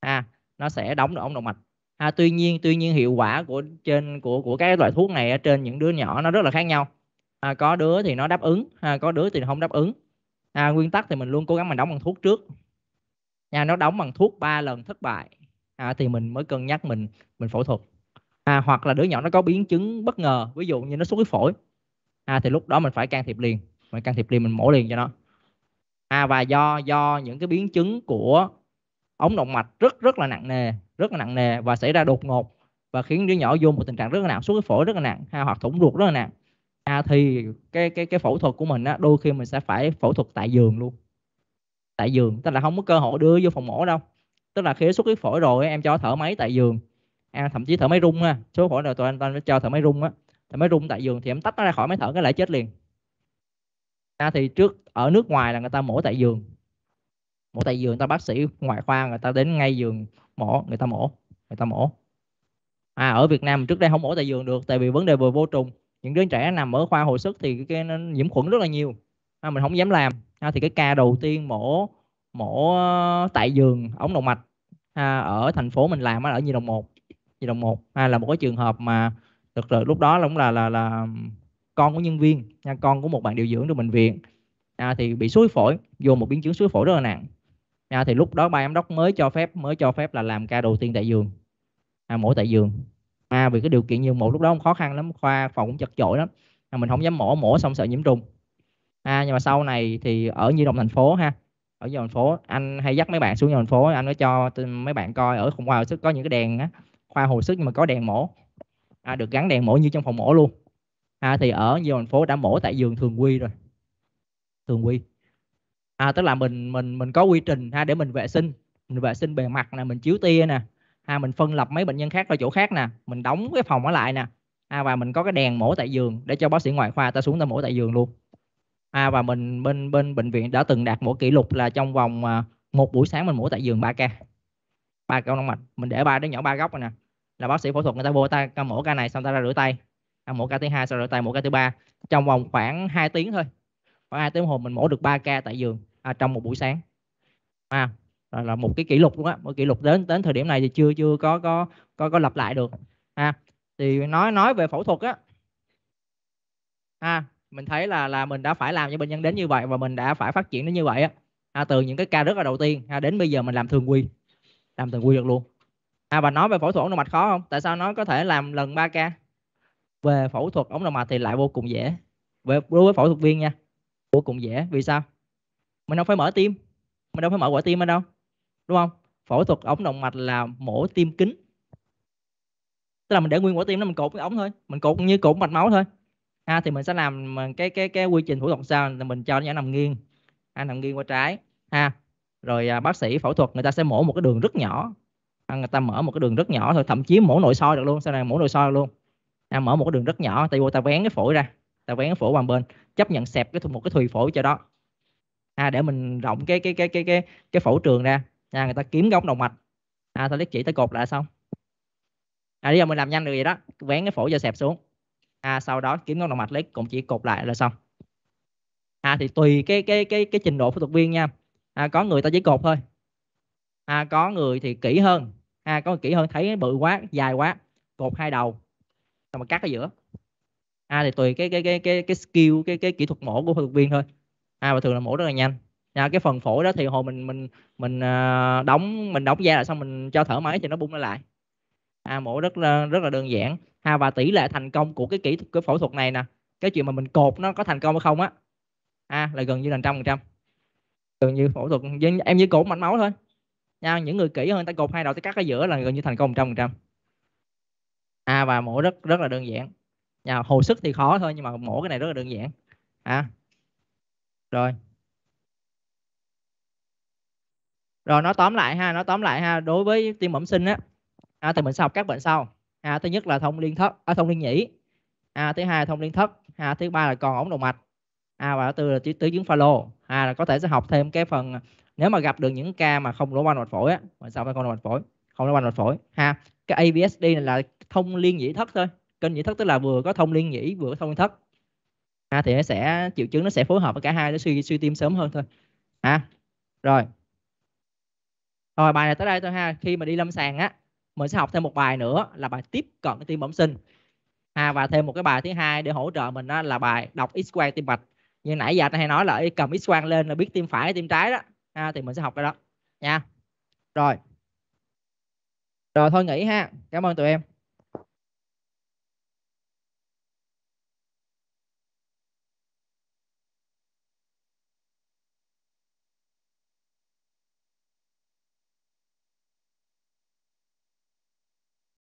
à, nó sẽ đóng được ống động mạch à, tuy nhiên tuy nhiên hiệu quả của trên của của các loại thuốc này trên những đứa nhỏ nó rất là khác nhau à, có đứa thì nó đáp ứng à, có đứa thì không đáp ứng à, nguyên tắc thì mình luôn cố gắng mình đóng bằng thuốc trước nhà nó đóng bằng thuốc 3 lần thất bại à, thì mình mới cân nhắc mình mình phẫu thuật à, hoặc là đứa nhỏ nó có biến chứng bất ngờ ví dụ như nó xuất huyết phổi à, thì lúc đó mình phải can thiệp liền mình can thiệp liền mình mổ liền cho nó à và do do những cái biến chứng của ống động mạch rất rất là nặng nề rất là nặng nề và xảy ra đột ngột và khiến đứa nhỏ vô một tình trạng rất là nặng suốt cái phổi rất là nặng ha, hoặc thủng ruột rất là nặng à, thì cái cái cái phẫu thuật của mình á đôi khi mình sẽ phải phẫu thuật tại giường luôn tại giường tức là không có cơ hội đưa vô phòng mổ đâu tức là khi xuất huyết phổi rồi em cho thở máy tại giường à, thậm chí thở máy rung ha số phổi rồi tụi anh, ta anh cho thở máy rung á thở máy rung tại giường thì em tách nó ra khỏi máy thở cái lại chết liền ra thì trước ở nước ngoài là người ta mổ tại giường mổ tại giường người ta bác sĩ ngoại khoa người ta đến ngay giường mổ người ta mổ người ta mổ à ở Việt Nam trước đây không mổ tại giường được tại vì vấn đề vừa vô trùng những đứa trẻ nằm ở khoa hồi sức thì cái nó nhiễm khuẩn rất là nhiều à, mình không dám làm à, thì cái ca đầu tiên mổ mổ ờ, tại giường ống động mạch à, ở thành phố mình làm ở nhi đồng một nhi đồng một à, là một cái trường hợp mà thực sự lúc đó cũng là là là con của nhân viên nha, con của một bạn điều dưỡng trong bệnh viện à, thì bị suối phổi vô một biến chứng suối phổi rất là nặng à, thì lúc đó ba giám đốc mới cho phép mới cho phép là làm ca đầu tiên tại giường à, mổ tại giường à, vì cái điều kiện nhiều một lúc đó cũng khó khăn lắm khoa phòng cũng chật chội lắm à, mình không dám mổ mổ xong sợ nhiễm trùng à, nhưng mà sau này thì ở nhi đồng thành phố ha ở nhi thành phố anh hay dắt mấy bạn xuống nhi thành phố anh mới cho mấy bạn coi ở khoa hồi sức có những cái đèn á khoa hồi sức nhưng mà có đèn mổ à, được gắn đèn mổ như trong phòng mổ luôn à, thì ở nhiều thành phố đã mổ tại giường thường quy rồi thường quy à, tức là mình mình mình có quy trình ha để mình vệ sinh mình vệ sinh bề mặt nè mình chiếu tia nè ha mình phân lập mấy bệnh nhân khác ra chỗ khác nè mình đóng cái phòng ở lại nè à, và mình có cái đèn mổ tại giường để cho bác sĩ ngoại khoa ta xuống ta mổ tại giường luôn à, và mình bên bên bệnh viện đã từng đạt mỗi kỷ lục là trong vòng à, một buổi sáng mình mổ tại giường 3 ca ba ca động mạch mình để ba đứa nhỏ ba góc rồi nè là bác sĩ phẫu thuật người ta vô ta ca mổ ca này xong ta ra rửa tay mổ ca thứ hai sau rửa tay mổ ca thứ ba trong vòng khoảng 2 tiếng thôi khoảng hai tiếng đồng hồ mình mổ được 3 ca tại giường à, trong một buổi sáng à, là, là một cái kỷ lục luôn á một kỷ lục đến đến thời điểm này thì chưa chưa có có có có lặp lại được à, thì nói nói về phẫu thuật á à, mình thấy là là mình đã phải làm cho bệnh nhân đến như vậy và mình đã phải phát triển đến như vậy á à, từ những cái ca rất là đầu tiên à, đến bây giờ mình làm thường quy làm thường quy được luôn à và nói về phẫu thuật nó động mạch khó không tại sao nó có thể làm lần 3 ca về phẫu thuật ống động mạch thì lại vô cùng dễ về đối với phẫu thuật viên nha vô cùng dễ vì sao mình không phải mở tim mình đâu phải mở quả tim ở đâu đúng không phẫu thuật ống động mạch là mổ tim kính tức là mình để nguyên quả tim nó mình cột cái ống thôi mình cột như cột mạch máu thôi ha à, thì mình sẽ làm cái cái cái quy trình phẫu thuật sao là mình cho nó nằm nghiêng ha, à, nằm nghiêng qua trái ha à, rồi à, bác sĩ phẫu thuật người ta sẽ mổ một cái đường rất nhỏ à, người ta mở một cái đường rất nhỏ thôi thậm chí mổ nội soi được luôn sau này mổ nội soi được luôn à, mở một cái đường rất nhỏ tại vô ta vén cái phổi ra ta vén cái phổi qua bên chấp nhận xẹp cái một cái thùy phổi cho đó à, để mình rộng cái cái cái cái cái cái phổi trường ra à, người ta kiếm góc động mạch à, ta lấy chỉ ta cột lại xong à, bây giờ mình làm nhanh được gì đó vén cái phổi cho xẹp xuống à, sau đó kiếm góc động mạch lấy cũng chỉ cột lại là xong à, thì tùy cái cái cái cái trình độ phẫu thuật viên nha à, có người ta chỉ cột thôi à, có người thì kỹ hơn à, có người kỹ hơn thấy bự quá dài quá cột hai đầu xong mà cắt ở giữa a à, thì tùy cái cái cái cái cái skill cái cái kỹ thuật mổ của phẫu thuật viên thôi a à, thường là mổ rất là nhanh nha cái phần phổi đó thì hồi mình mình mình à, đóng mình đóng da lại xong mình cho thở máy thì nó bung nó lại a à, mổ rất là rất là đơn giản à, và tỷ lệ thành công của cái kỹ thuật cái phẫu thuật này nè cái chuyện mà mình cột nó có thành công hay không á a là gần như là trăm phần trăm gần như phẫu thuật em như cột mạch máu thôi nha những người kỹ hơn ta cột hai đầu ta cắt ở giữa là gần như thành công một trăm phần trăm à, và mổ rất rất là đơn giản nhà hồi sức thì khó thôi nhưng mà mổ cái này rất là đơn giản à. rồi rồi nó tóm lại ha nó tóm lại ha đối với tim bẩm sinh á à, thì mình sẽ học các bệnh sau à, thứ nhất là thông liên thất à, thông liên nhĩ à, thứ hai là thông liên thất à, thứ ba là còn ống động mạch à, và thứ tư là tứ chứng pha lô à, là có thể sẽ học thêm cái phần nếu mà gặp được những ca mà không đổ quanh mạch phổi á mình sẽ học con động mạch phổi không đổ quanh mạch phổi ha cái ABSD này là thông liên nhĩ thất thôi kênh nhĩ thất tức là vừa có thông liên nhĩ vừa có thông thất à, thì nó sẽ triệu chứng nó sẽ phối hợp với cả hai để suy suy tim sớm hơn thôi à, rồi rồi bài này tới đây thôi ha khi mà đi lâm sàng á mình sẽ học thêm một bài nữa là bài tiếp cận tim bẩm sinh à, và thêm một cái bài thứ hai để hỗ trợ mình đó là bài đọc x quang tim mạch như nãy giờ ta hay nói là cầm x quang lên là biết tim phải tim trái đó à, thì mình sẽ học cái đó nha rồi rồi thôi nghỉ ha cảm ơn tụi em